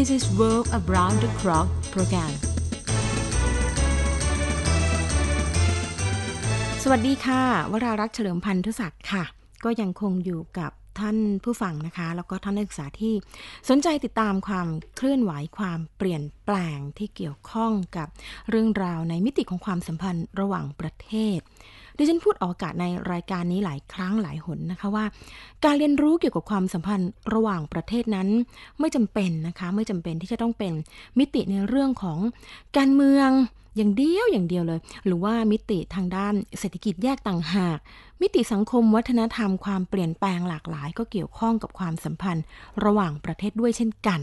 This is Work Around the Clock Program สวัสดีค่ะวรารักษ์เฉลิมพันธุศักดิ์ค่ะ ก็ยังคงอยู่กับท่านผู้ฟังนะคะ แล้วก็ท่านนักศึกษาที่สนใจติดตามความเคลื่อนไหวความเปลี่ยนแปลงที่เกี่ยวข้องกับเรื่องราวในมิติของความสัมพันธ์ระหว่างประเทศดิฉันพูดออกอากาศในรายการนี้หลายครั้งหลายหนนะคะว่า การเรียนรู้เกี่ยวกับความสัมพันธ์ระหว่างประเทศนั้นไม่จำเป็นนะคะไม่จำเป็นที่จะต้องเป็นมิติในเรื่องของการเมืองอย่างเดียวอย่างเดียวเลย หรือว่ามิติทางด้านเศรษฐกิจแยกต่างหาก มิติสังคมวัฒนธรรมความเปลี่ยนแปลงหลากหลายก็เกี่ยวข้องกับความสัมพันธ์ระหว่างประเทศด้วยเช่นกัน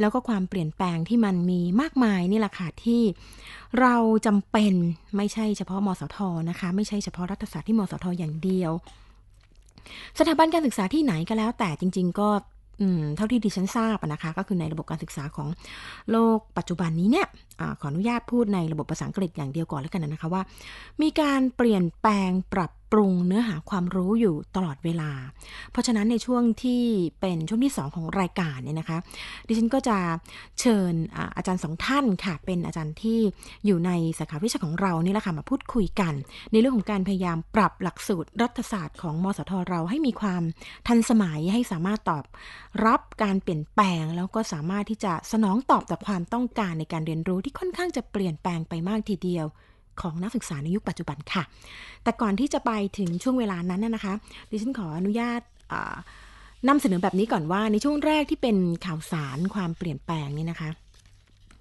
แล้วก็ความเปลี่ยนแปลงที่มันมีมากมายนี่แหละค่ะที่เราจำเป็นไม่ใช่เฉพาะมสท นะคะไม่ใช่เฉพาะรัฐศาสตร์ที่มสท อย่างเดียว สถาบันการศึกษาที่ไหนก็แล้วแต่จริง ๆก็เท่าที่ดิฉันทราบนะคะก็คือในระบบการศึกษาของโลกปัจจุบันนี้เนี่ยอขออนุญาตพูดในระบบภาษาอังกฤษอย่างเดียวก่อนแล้วกันนะคะว่า มีการเปลี่ยนแปลงปรับปรุงเนื้อหาความรู้อยู่ตลอดเวลา เพราะฉะนั้นในช่วงที่เป็นช่วงที่ 2 ของรายการเนี่ยนะคะดิฉันก็จะเชิญอาจารย์สองท่านค่ะเป็นอาจารย์ที่อยู่ในสาขาวิชาของเรานี่แหละค่ะมาพูดคุยกัน ในเรื่องของการพยายามปรับหลักสูตรรัฐศาสตร์ของมสทเราให้มีความทันสมัยให้สามารถตอบรับการเปลี่ยนแปลงแล้วก็สามารถที่จะสนองตอบต่อความต้องการในการเรียนรู้ที่ค่อนข้างจะเปลี่ยนแปลงไปมากทีเดียวของนักศึกษาในยุคปัจจุบันค่ะ แต่ก่อนที่จะไปถึงช่วงเวลานั้นนะคะ ดิฉันขออนุญาตนำเสนอแบบนี้ก่อนว่า ในช่วงแรกที่เป็นข่าวสารความเปลี่ยนแปลงนี่นะคะ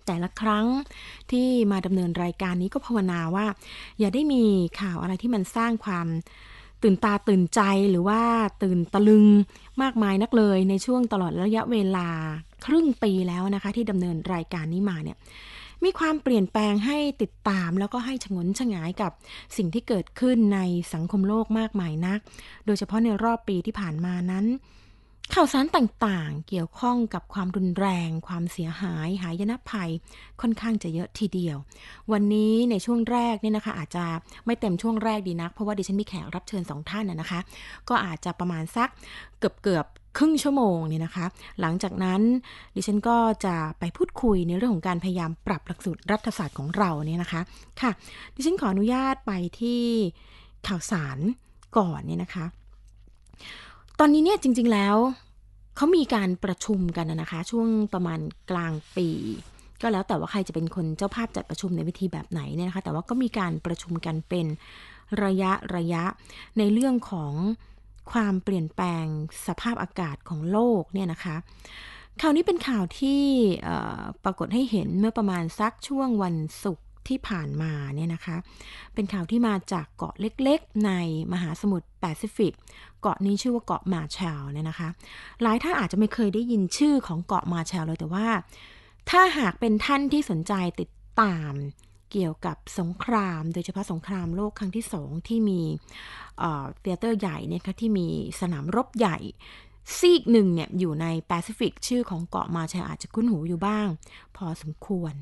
แต่ละครั้งที่มาดำเนินรายการนี้ก็ภาวนาว่า อย่าได้มีข่าวอะไรที่มันสร้างความตื่นตาตื่นใจหรือว่าตื่นตะลึงมากมายนักเลย ในช่วงตลอดระยะเวลาครึ่งปีแล้วนะคะ ที่ดำเนินรายการนี้มาเนี่ยมีความเปลี่ยนแปลงให้ติดตามแล้วก็ให้ชงนชงายกับสิ่งที่เกิดขึ้นในสังคมโลกมากมายนัก โดยเฉพาะในรอบปีที่ผ่านมานั้น ข่าวสารต่างๆ เกี่ยวข้องกับความรุนแรง ความเสียหาย หายนะภัยค่อนข้างจะเยอะทีเดียว วันนี้ในช่วงแรกเนี่ยนะคะ อาจจะไม่เต็มช่วงแรกดีนัก เพราะว่าดิฉันมีแขกรับเชิญสองท่านนะคะ ก็อาจจะประมาณสักเกือบเกือบครึ่งชั่วโมงเนี่ยนะคะ หลังจากนั้น ดิฉันก็จะไปพูดคุยในเรื่องของการพยายามปรับหลักสูตรรัฐศาสตร์ของเราเนี่ยนะคะ ค่ะ ดิฉันขออนุญาตไปที่ข่าวสารก่อนเนี่ยนะคะ ตอนนี้เนี่ยจริงๆแล้ว เขามีการประชุมกันนะคะ ช่วงประมาณกลางปี ก็แล้วแต่ว่าใครจะเป็นคนเจ้าภาพจัดประชุมในวิธีแบบไหนเนี่ยนะคะ แต่ว่าก็มีการประชุมกันเป็นระยะระยะในเรื่องของความเปลี่ยนแปลงสภาพอากาศของโลกเนี่ยนะคะ ข่าวนี้เป็นข่าวที่ปรากฏให้เห็นเมื่อประมาณสักช่วงวันศุกร์ที่ผ่านมาเนี่ยนะคะ เป็นข่าวที่มาจากเกาะเล็กๆในมหาสมุทรแปซิฟิก เกาะนี้ชื่อว่าเกาะมาแชลเนี่ยนะคะ หลายท่านอาจจะไม่เคยได้ยินชื่อของเกาะมาแชลเลย แต่ว่าถ้าหากเป็นท่านที่สนใจติดตามเกี่ยวกับสงคราม โดยเฉพาะสงครามโลกครั้งที่สองที่มีเตเตอร์ใหญ่เนี่ยคะที่มีสนามรบใหญ่ ซีกหนึ่งเนี่ยอยู่ในแปซิฟิกชื่อของเกาะมาชัยอาจจะคุ้นหูอยู่บ้าง พอสมควร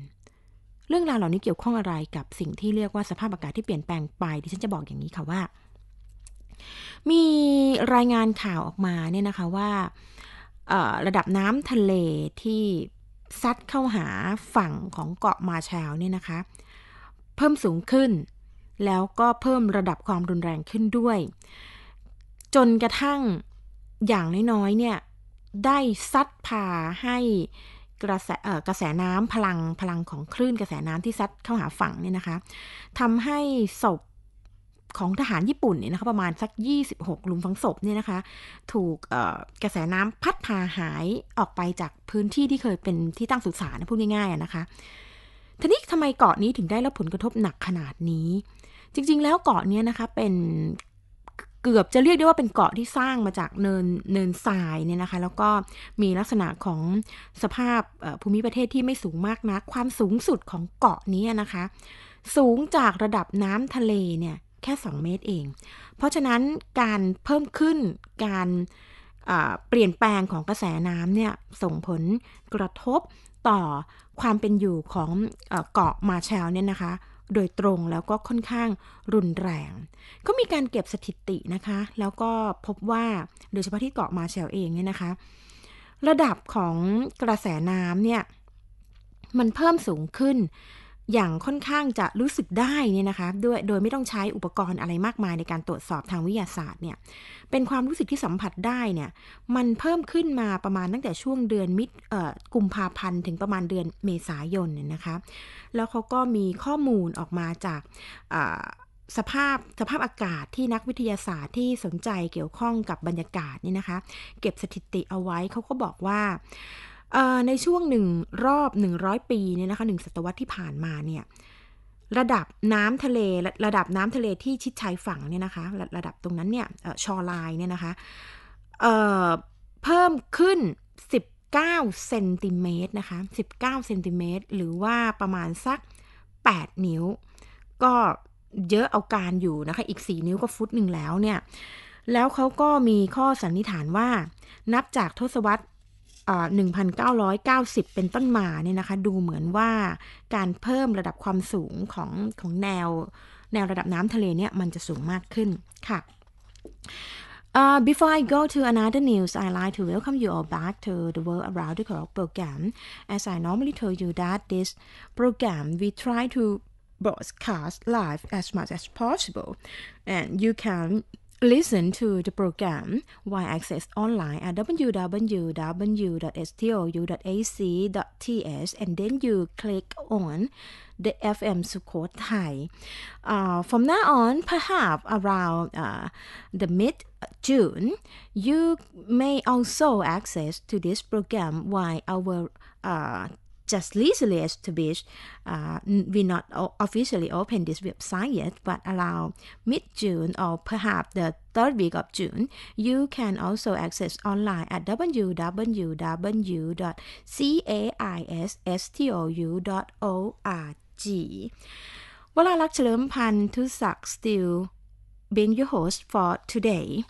เรื่องราวเหล่านี้เกี่ยวข้องอะไรกับสิ่งที่เรียกว่าสภาพอากาศที่เปลี่ยนแปลงไปดิฉันจะบอกอย่างนี้ค่ะว่า มีรายงานข่าวออกมาเนี่ยนะคะว่าระดับน้ำทะเลที่ซัดเข้าหาฝั่งของเกาะมาแชลเนี่ยนะคะเพิ่มสูงขึ้น แล้วก็เพิ่มระดับความรุนแรงขึ้นด้วย จนกระทั่งอย่างน้อยๆเนี่ยได้ซัดพาให้กระแสกระแสน้ำพลังพลังของคลื่น กระแสน้ำที่ซัดเข้าหาฝั่งเนี่ยนะคะทำให้ศพของทหารญี่ปุ่นเนี่ยนะคะประมาณสัก 26 หลุมฝังศพเนี่ยนะคะ ถูกกระแสน้ำพัดพาหายออกไปจากพื้นที่ที่เคยเป็นที่ตั้งสุสานพูดง่ายๆนะคะทีนี้ทำไมเกาะนี้ถึงได้รับผลกระทบหนักขนาดนี้ จริง ๆ แล้วเกาะนี้นะคะเป็นเกือบจะเรียกได้ว่าเป็นเกาะที่สร้างมาจากเนินเนินทรายเนี่ยนะคะแล้วก็มีลักษณะของสภาพภูมิประเทศที่ไม่สูงมากนะักความสูงสุดของเกาะนี้นะคะ สูงจากระดับน้ำทะเลเนี่ย แค่ 2 เมตรเอง เพราะฉะนั้นการเพิ่มขึ้นการเปลี่ยนแปลงของกระแสน้ำเนี่ยส่งผลกระทบต่อความเป็นอยู่ของเกาะมาแชลเนี่ยนะคะ โดยตรงแล้วก็ค่อนข้างรุนแรงก็มีการเก็บสถิตินะคะ แล้วก็พบว่า โดยเฉพาะที่เกาะมาแชลเองเนี่ยนะคะ ระดับของกระแสน้ำเนี่ย มันเพิ่มสูงขึ้นอย่างค่อนข้างจะรู้สึกได้เนี่ยนะคะด้วยโดยไม่ต้องใช้อุปกรณ์อะไรมากมายในการตรวจสอบทางวิทยาศาสตร์เนี่ยเป็นความรู้สึกที่สัมผัสได้เนี่ยมันเพิ่มขึ้นมาประมาณตั้งแต่ช่วงเดือนมิถุนกุมภาพันธ์ถึงประมาณเดือนเมษายนเนี่ยนะคะแล้วเขาก็มีข้อมูลออกมาจากสภาพสภาพอากาศที่นักวิทยาศาสตร์ที่สนใจเกี่ยวข้องกับบรรยากาศนี่นะคะเก็บสถิติเอาไว้เขาก็บอกว่าในช่วงหนึ่งรอบ 100 ปีเนี่ยนะคะหนึ่งศตวรรษที่ผ่านมาเนี่ยระดับน้ำทะเลระระดับน้ำทะเลที่ชิดชายฝั่งเนี่ยนะคะระระดับตรงนั้นเนี่ยชอลายเนี่ยนะคะเเพิ่มขึ้น 19เซนติเมตรนะคะ19 เซนติเมตร หรือว่าประมาณสัก 8 นิ้วก็เยอะเอาการอยู่นะคะอีก 4 นิ้วก็ฟุตหนึ่งแล้วเนี่ยแล้วเขาก็มีข้อสันนิษฐานว่านับจากทศวรรษ1,990 เป็นต้นมาเนี่ยนะคะดูเหมือนว่าการเพิ่มระดับความสูงของของแนวแนวระดับน้ำทะเลเนี่ยมันจะสูงมากขึ้นค่ะ Uh, before I go to another news, I'd like to welcome you all back to the World Around the Clock program. As I normally tell you that this program, we try to broadcast live as much as possible, and you can Listen to the program Why access online at www.stou.ac.th and then you click on the FM Sukhothai. Uh, from now on, perhaps around uh, the mid-June, you may also access to this program while our uh, just recently established, uh, we not officially open this website yet, but around mid-June or perhaps the third week of June, you can also access online at www.caisstou.org. Well, I like to learn Pan to Suck still being your host for today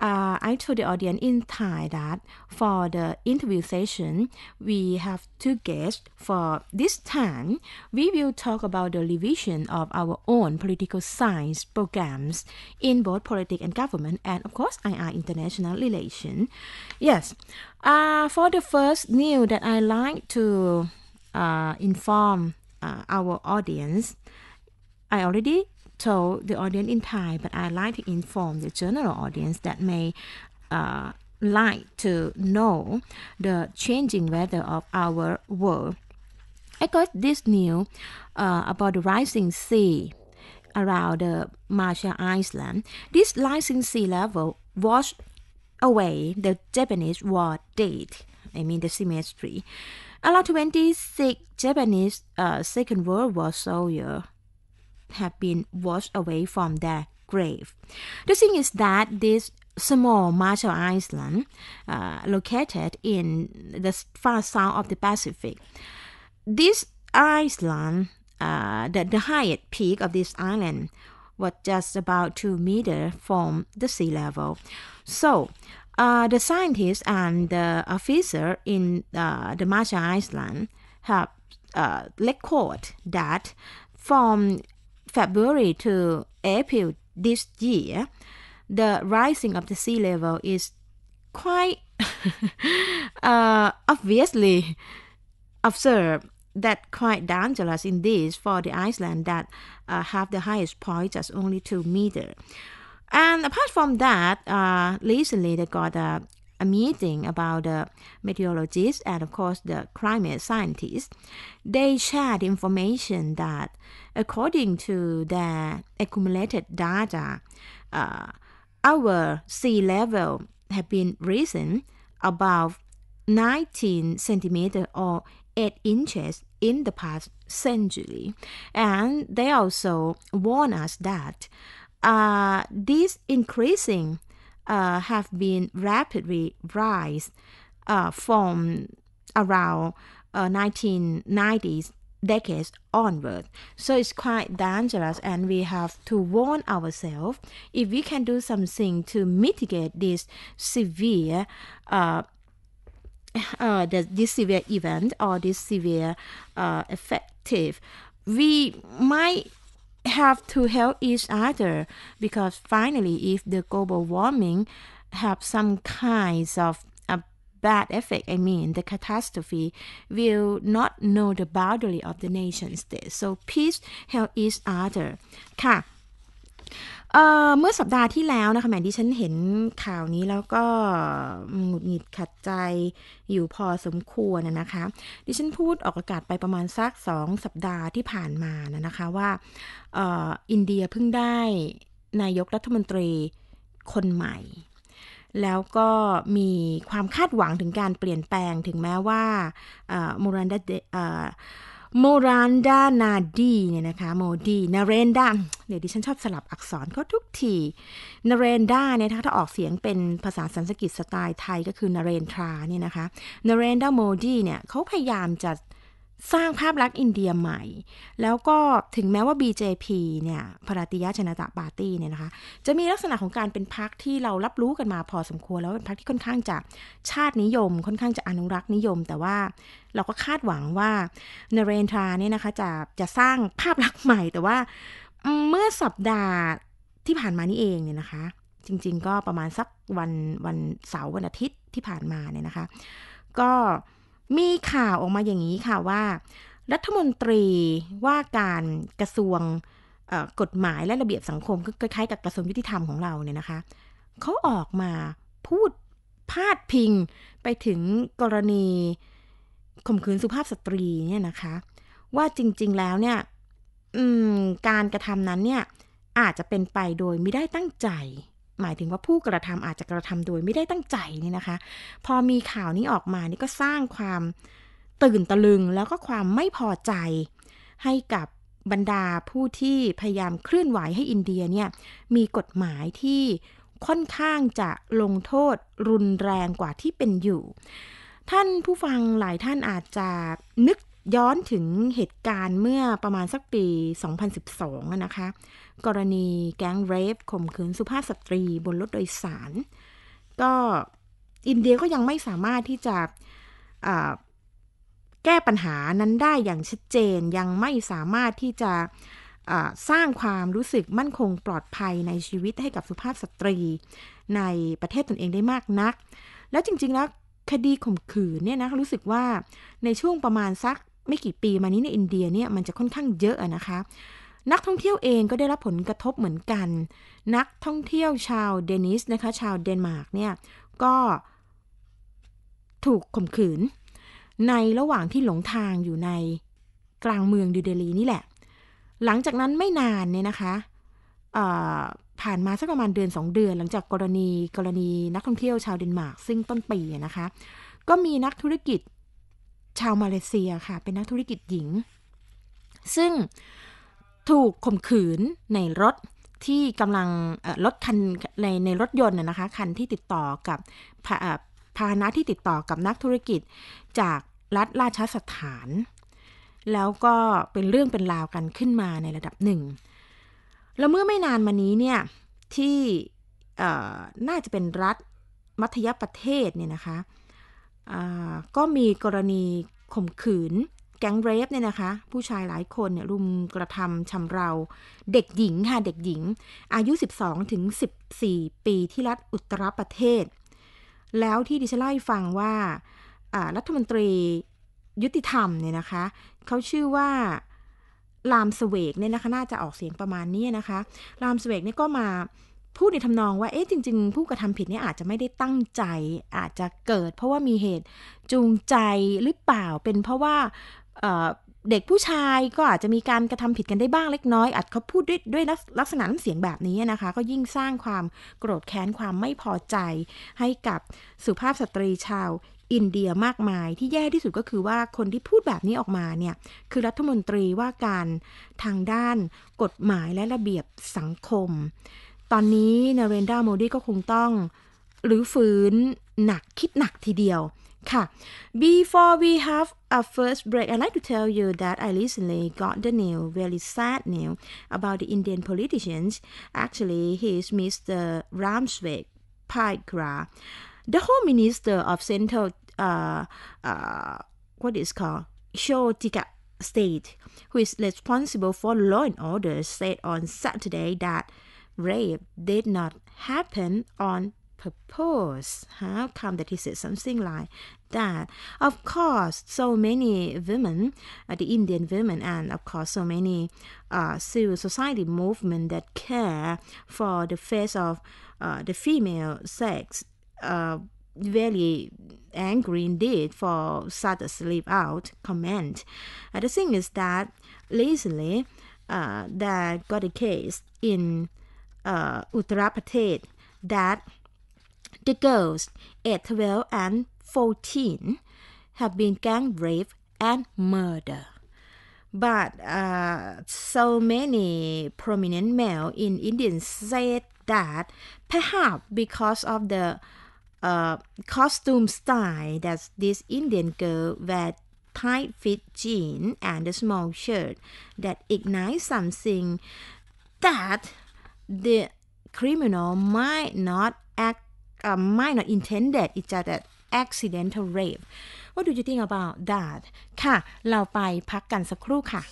uh, I told the audience in Thai that for the interview session, we have two guests. For this time, we will talk about the revision of our own political science programs in both politics and government, and of course, IR international relations. Yes, uh, for the first news that I like to uh, inform uh, our audience, I already told the audience in Thai, but I like to inform the general audience that may uh, like to know the changing weather of our world. I got this news uh, about the rising sea around the Marshall Island. This rising sea level washed away the Japanese war dead. I mean the cemetery. Around 26 Japanese uh, Second World War soldiers have been washed away from their grave. The thing is that this small Marshall Island, uh, located in the far south of the Pacific, this island, uh, the, the highest peak of this island, was just about two meters from the sea level. So, uh, the scientists and the officer in uh, the Marshall Island have uh, recorded that from February to April this year, the rising of the sea level is quite uh, obviously observed that quite dangerous indeed for the Iceland that uh, have the highest point as only 2 meter. And apart from that, uh, recently they got a a meeting about the meteorologists and of course the climate scientists. They shared information that according to their accumulated data, uh, our sea level have been risen about 19 centimeter or 8 inches in the past century. And they also warn us that uh, this increasing uh, have been rapidly rise uh, from around uh, 1990s decades onward. So it's quite dangerous and we have to warn ourselves if we can do something to mitigate this severe uh, uh, the, this severe event or this severe uh, effective, we might have to help each other because finally, if the global warming have some kinds of a bad effect, I mean the catastrophe will not know the boundary of the nation state. So please help each other. ค่ะเมื่อสัปดาห์ที่แล้วนะคะแมดิฉันเห็นข่าวนี้แล้วก็หงุดหงิดขัดใจอยู่พอสมควรนะคะ ดิฉันพูดออกอากาศไปประมาณสักสองสัปดาห์ที่ผ่านมานะคะว่าออินเดียเพิ่งได้นายกรัฐมนตรีคนใหม่ แล้วก็มีความคาดหวังถึงการเปลี่ยนแปลงถึงแม้ว่ามูรันดาเโมรันดานาดีเนี่ยนะคะโมดีนาเรนดาเดี๋ยวดิฉันชอบสลับอักษรเขาทุกทีนาเรนดาเนี่ยถ้าออกเสียงเป็นภาษาสันสกฤตสไตล์ไทยก็คือนาเรนทราเนี่ยนะคะนาเรนดาโมดีเนี่ยเขาพยายามจะสร้างภาพลักษณ์อินเดียใหม่ แล้วก็ถึงแม้ว่า BJP เนี่ย พรติยะชนตะปาร์ตี้เนี่ยนะคะ จะมีลักษณะของการเป็นพรรคที่เรารับรู้กันมาพอสมควรแล้วเป็นพรรคที่ค่อนข้างจะชาตินิยม ค่อนข้างจะอนุรักษ์นิยม แต่ว่าเราก็คาดหวังว่าเนเรนทราเนี่ยนะคะจะจะสร้างภาพลักษณ์ใหม่ แต่ว่า เมื่อสัปดาห์ที่ผ่านมานี่เองเนี่ยนะคะ จริง ๆ ก็ประมาณสักวันวันเสาร์วันอาทิตย์ที่ผ่านมาเนี่ยนะคะ ก็มีข่าวออกมาอย่างนี้ค่ะว่า รัฐมนตรีว่าการกระทรวงกฎหมายและระเบียบสังคมก็คล้ายๆกับกระทรวงยุติธรรมของเราเนี่ยนะคะ เขาออกมาพูดพาดพิงไปถึงกรณีข่มขืนสุภาพสตรีเนี่ยนะคะ ว่าจริงๆแล้วเนี่ยการกระทำนั้นเนี่ยอาจจะเป็นไปโดยไม่ได้ตั้งใจหมายถึงว่าผู้กระทำอาจจะกระทำโดยไม่ได้ตั้งใจนี่นะคะ พอมีข่าวนี้ออกมานี่ก็สร้างความตื่นตะลึงแล้วก็ความไม่พอใจให้กับบรรดาผู้ที่พยายามเคลื่อนไหวให้อินเดียเนี่ย มีกฎหมายที่ค่อนข้างจะลงโทษรุนแรงกว่าที่เป็นอยู่ ท่านผู้ฟังหลายท่านอาจจะนึกย้อนถึงเหตุการณ์เมื่อประมาณสักปี 2012นะคะกรณีแก๊งเรฟข่มขืนสุภาพสตรี บนรถโดยสาร ก็อินเดียก็ยังไม่สามารถที่จะแก้ปัญหานั้นได้อย่างชัดเจนยังไม่สามารถที่จะสร้างความรู้สึกมั่นคงปลอดภัยในชีวิตให้กับสุภาพสตรีในประเทศตนเองได้มากนัก และจริงๆแล้วคดีข่มขืนเนี่ยนะรู้สึกว่าในช่วงประมาณสักไม่กี่ปีมานี้ในอินเดียเนี่ยมันจะค่อนข้างเยอะนะคะนักท่องเที่ยวเองก็ได้รับผลกระทบเหมือนกัน นักท่องเที่ยวชาวเดนิสนะคะ ชาวเดนมาร์กเนี่ยก็ถูกข่มขืนในระหว่างที่หลงทางอยู่ในกลางเมืองดิเดลีนี่แหละ หลังจากนั้นไม่นานเนี่ยนะคะผ่านมาสักประมาณเดือน 2 เดือน หลังจากกรณีกรณีนักท่องเที่ยวชาวเดนมาร์กซึ่งต้นปีนะคะ ก็มีนักธุรกิจชาวมาเลเซียค่ะ เป็นนักธุรกิจหญิง ซึ่งถูกข่มขืนในรถที่กำลังรถคันในในรถยนต์นะคะ คันที่ติดต่อกับพาหนะที่ติดต่อกับนักธุรกิจจากรัฐราชสถาน แล้วก็เป็นเรื่องเป็นราวกันขึ้นมาในระดับหนึ่งแล้วเมื่อไม่นานมานี้เนี่ย ที่น่าจะเป็นรัฐมัธยประเทศเนี่ยนะคะก็มีกรณีข่มขืนแก๊งเรฟเนี่ยนะคะ ผู้ชายหลายคนเนี่ยรุมกระทำชำเราเด็กหญิงค่ะเด็กหญิงอายุ 12ถึง14 ปีที่รัฐอุตรประเทศ แล้วที่ดิฉันเล่าให้ฟังว่า รัฐมนตรียุติธรรมเนี่ยนะคะเขาชื่อว่าลามสเวกเนี่ยนะคะน่าจะออกเสียงประมาณนี้นะคะลามสเวกเนี่ยก็มาพูดในทำนองว่าเอ๊ะจริงๆ ผู้กระทำผิดเนี่ยอาจจะไม่ได้ตั้งใจอาจจะเกิดเพราะว่ามีเหตุจูงใจหรือเปล่าเป็นเพราะว่าเด็กผู้ชายก็อาจจะมีการกระทำผิดกันได้บ้างเล็กน้อย อาจเขาพูดด้วยวยลักษณะน้ำเสียงแบบนี้นะคะ ก็ยิ่งสร้างความโกรธแค้นความไม่พอใจ ให้กับสุภาพสตรีชาวอินเดียมากมายที่แย่ที่สุดก็คือว่าคนที่พูดแบบนี้ออกมาเนี่ย คือรัฐมนตรีว่าการทางด้านกฎหมายและระเบียบสังคม ตอนนี้นาเรนดาโมดีก็คงต้องหรือฟื้นหนักคิดหนักทีเดียวค่ะ Before we have our first break I'd like to tell you that I recently got the news very sad news about the Indian politicians actually he's Mr. Ramsvik Paigra the Home Minister of Central uh, uh, what is called Shotika State, who is responsible for law and order, said on Saturday that rape did not happen on purpose. How come that he said something like that? Of course, so many women, uh, the Indian women, and of course, so many uh, civil society movement that care for the face of uh, the female sex. Uh, very angry indeed for such a sleep out comment. Uh, the thing is that recently uh, that got a case in uh, Uttar Pradesh that the girls, aged 12 and 14, have been gang raped and murdered. But uh, so many prominent male in India said that perhaps because of the uh, costume style that this Indian girl wear tight fit jean and a small shirt that ignites something that the criminal might not act u h might not intended it's just an accidental rape What do you think about that ค่ะ เราไปพักกันสักครู่ค่ะ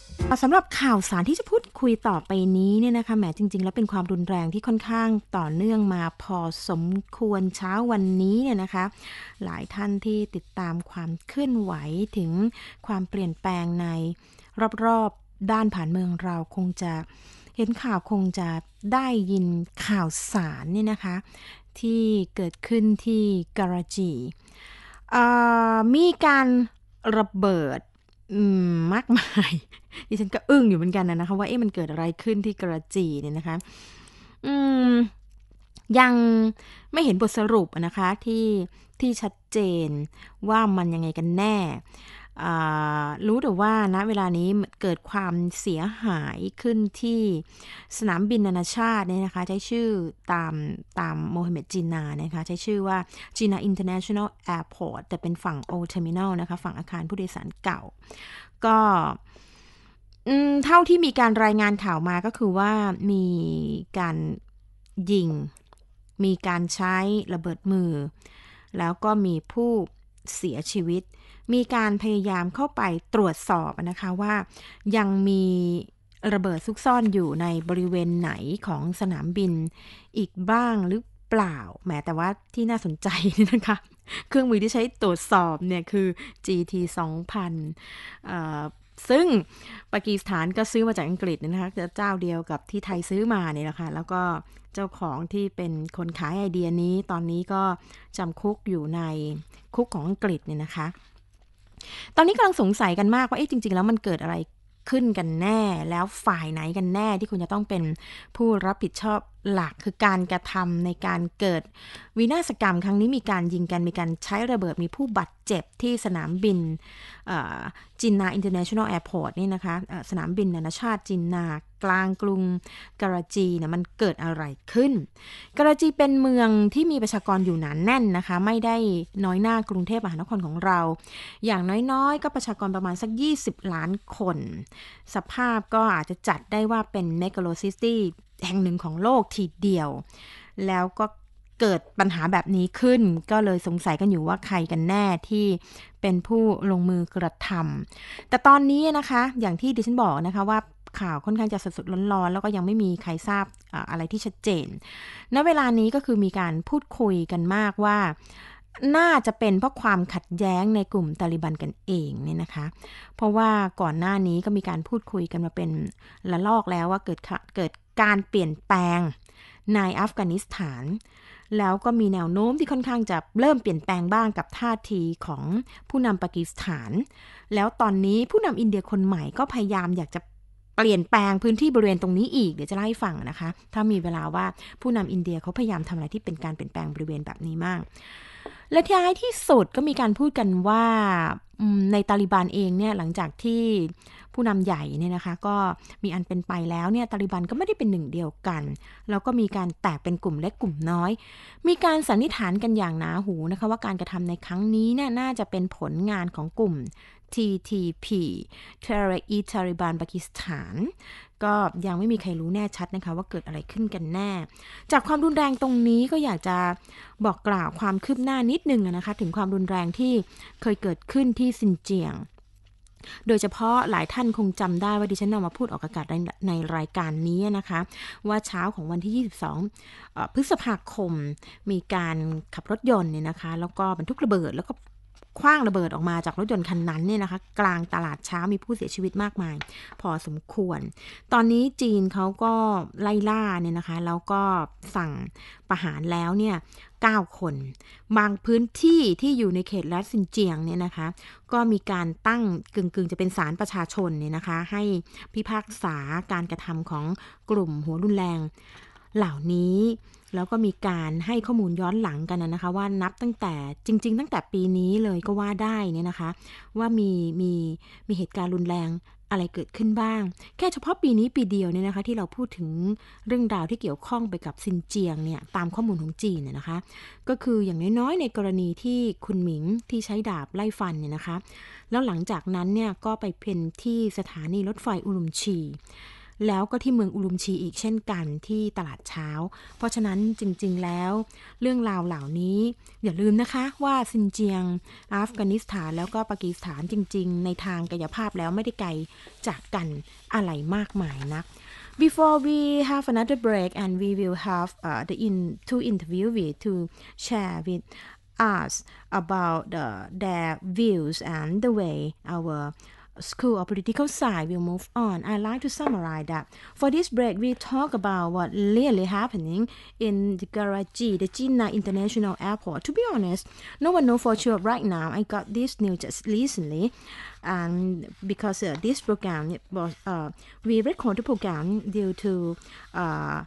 สำหรับข่าวสารที่จะพูดคุยต่อไปนี้เนี่ยนะคะแหมจริง ๆ แล้วเป็นความรุนแรงที่ค่อนข้างต่อเนื่องมาพอสมควรเช้าวันนี้เนี่ยนะคะ หลายท่านที่ติดตามความเคลื่อนไหวถึงความเปลี่ยนแปลงในรอบ ๆ ด้านผ่านเมือง เราคงจะเห็นข่าวคงจะได้ยินข่าวสารเนี่ยนะคะที่เกิดขึ้นที่การาจี มีการระเบิดมากมาย ดิฉันก็อึ้งอยู่เหมือนกันนะคะว่าเอ๊ะมันเกิดอะไรขึ้นที่กระจีเนี่ยนะคะยังไม่เห็นบทสรุปนะคะที่ที่ชัดเจนว่ามันยังไงกันแน่รู้แต่ว่าณนะเวลานี้เกิดความเสียหายขึ้นที่สนามบินนานาชาติเนี่ยนะคะใช้ชื่อตามตามโมฮัมเหม็ดจีนานะคะใช้ชื่อว่าจีนาอินเตอร์เนชั่นแนลแอร์พอร์ตแต่เป็นฝั่งโอเทอร์มินอลนะคะฝั่งอาคารผู้โดยสารเก่า ก็เท่าที่มีการรายงานข่าวมาก็คือว่ามีการยิงมีการใช้ระเบิดมือ แล้วก็มีผู้เสียชีวิตมีการพยายามเข้าไปตรวจสอบนะคะว่ายังมีระเบิดซุกซ่อนอยู่ในบริเวณไหนของสนามบินอีกบ้างหรือเปล่าแหมแต่ว่าที่น่าสนใจนี่นะคะ เครื่องมือที่ใช้ตรวจสอบเนี่ยคือ GT 2000ซึ่งปากีสถานก็ซื้อมาจากอังกฤษนะคะเจ้าเดียวกับที่ไทยซื้อมาเนี่ยแหละคะ่ะแล้วก็เจ้าของที่เป็นคนขายไอเดียนี้ตอนนี้ก็จำคุกอยู่ในคุกของอังกฤษเนี่ยนะคะตอนนี้กำลังสงสัยกันมากว่าเอ๊ะจริงๆ แล้วมันเกิดอะไรขึ้นกันแน่ แล้วฝ่ายไหนกันแน่ที่คุณจะต้องเป็นผู้รับผิดชอบหลักคือการกระทำในการเกิดวินาศกรรม ครั้งนี้มีการยิงกันมีการใช้ระเบิดมีผู้บาดเจ็บที่สนามบินจินนาอินเตอร์เนชั่นแนลแอร์พอร์ตนี่นะคะ สนามบินนานาชาติจินนากลางกรุงการาจีเนี่ยมันเกิดอะไรขึ้น การาจีเป็นเมืองที่มีประชากรอยู่หนานแน่นนะคะ ไม่ได้น้อยหน้ากรุงเทพมหานครของเรา อย่างน้อยๆ ก็ประชากรประมาณสัก 20 ล้านคน สภาพก็อาจจะจัดได้ว่าเป็นเมกะโลซิตี้แห่งหนึ่งของโลกทีเดียว แล้วก็เกิดปัญหาแบบนี้ขึ้น ก็เลยสงสัยกันอยู่ว่าใครกันแน่ที่เป็นผู้ลงมือกระทำแต่ตอนนี้นะคะอย่างที่ดิฉันบอกนะคะว่าข่าวค่อนข้างจะสดๆร้อนๆแล้วก็ยังไม่มีใครทราบอะไรที่ชัดเจน ณ เวลานี้ก็คือมีการพูดคุยกันมากว่า น่าจะเป็นเพราะความขัดแย้งในกลุ่มตาลิบันกันเองเนี่ยนะคะ เพราะว่าก่อนหน้านี้ก็มีการพูดคุยกันมาเป็นละลอกแล้วว่าเกิดเกิดการเปลี่ยนแปลงในอัฟกานิสถาน แล้วก็มีแนวโน้มที่ค่อนข้างจะเริ่มเปลี่ยนแปลงบ้างกับท่าทีของผู้นำปากีสถาน แล้วตอนนี้ผู้นำอินเดียคนใหม่ก็พยายามอยากจะเปลี่ยนแปลงพื้นที่บริเวณตรงนี้อีกเดี๋ยวจะเล่าให้ฟังนะคะ ถ้ามีเวลาว่าผู้นำอินเดียเขาพยายามทำอะไรที่เป็นการเปลี่ยนแปลงบริเวณแบบนี้มาก และท้ายที่สุด ก็มีการพูดกันว่าในตาลิบันเองเนี่ยหลังจากที่ผู้นำใหญ่เนี่ยนะคะก็มีอันเป็นไปแล้วเนี่ยตาลิบันก็ไม่ได้เป็นหนึ่งเดียวกัน แล้วก็มีการแตกเป็นกลุ่มเล็กกลุ่มน้อย มีการสันนิษฐานกันอย่างหนาหูนะคะว่าการกระทำในครั้งนี้เนี่ยน่าจะเป็นผลงานของกลุ่ม TTP t ทรอีทาริบานปากีสถาน ก็ยังไม่มีใครรู้แน่ชัดนะคะว่าเกิดอะไรขึ้นกันแน่ จากความรุนแรงตรงนี้ก็อยากจะบอกกล่าวความคืบหน้านิดนึงนะคะ ถึงความรุนแรงที่เคยเกิดขึ้นที่ซินเจียง โดยเฉพาะหลายท่านคงจำได้ว่าดิฉันนำมาพูดออกอากาศในรายการนี้นะคะ ว่าเช้าของวันที่ 22 พฤษภาคม มีการขับรถยนต์เนี่ยนะคะแล้วก็บรรทุกระเบิดแล้วก็คว้างระเบิดออกมาจากรถยนต์คันนั้นเนี่ยนะคะ กลางตลาดเช้ามีผู้เสียชีวิตมากมาย พอสมควร ตอนนี้จีนเขาก็ไล่ล่าเนี่ยนะคะ แล้วก็สั่งประหารแล้วเนี่ย 9 คน บางพื้นที่ที่อยู่ในเขตรัสซินเจียงเนี่ยนะคะ ก็มีการตั้งกึง่งๆจะเป็นศาลประชาชนเนี่ยนะคะ ให้พิพากษาการกระทำของกลุ่มหัวรุนแรงเหล่านี้แล้วก็มีการให้ข้อมูลย้อนหลังกันนะคะ ว่านับตั้งแต่จริงๆ ตั้งแต่ปีนี้เลยก็ว่าได้นี่นะคะว่ามีมีมีเหตุการณ์รุนแรงอะไรเกิดขึ้นบ้าง แค่เฉพาะปีนี้ปีเดียวเนี่ยนะคะที่เราพูดถึงเรื่องราวที่เกี่ยวข้องไปกับซินเจียงเนี่ยตามข้อมูลของจีนเนี่ยนะคะ ก็คืออย่างน้อยๆในกรณีที่คุณหมิงที่ใช้ดาบไล่ฟันเนี่ยนะคะ แล้วหลังจากนั้นเนี่ยก็ไปเพนที่สถานีรถไฟอุลุมชีแล้วก็ที่เมืองอุลุมชีอีกเช่นกันที่ตลาดเช้า เพราะฉะนั้นจริงๆแล้ว เรื่องราวเหล่านี้อย่าลืมนะคะว่าซินเจียงอัฟกานิสถานแล้วก็ปากีสถานจริง ๆ ในทางกายภาพแล้วไม่ได้ไกลจากกันอะไรมากมายนะ Before we have another break, and we will have uh, the in two i n t e r v i e w w i to share with us about uh, their views and the way our School of Political Science will move on, I'd like to summarize that. For this break, we talk about what really happening in the Karachi, the Jinnah International Airport. To be honest, no one knows for sure right now. I got this news just recently, and um, because uh, this program was uh, we record the program due to. Uh,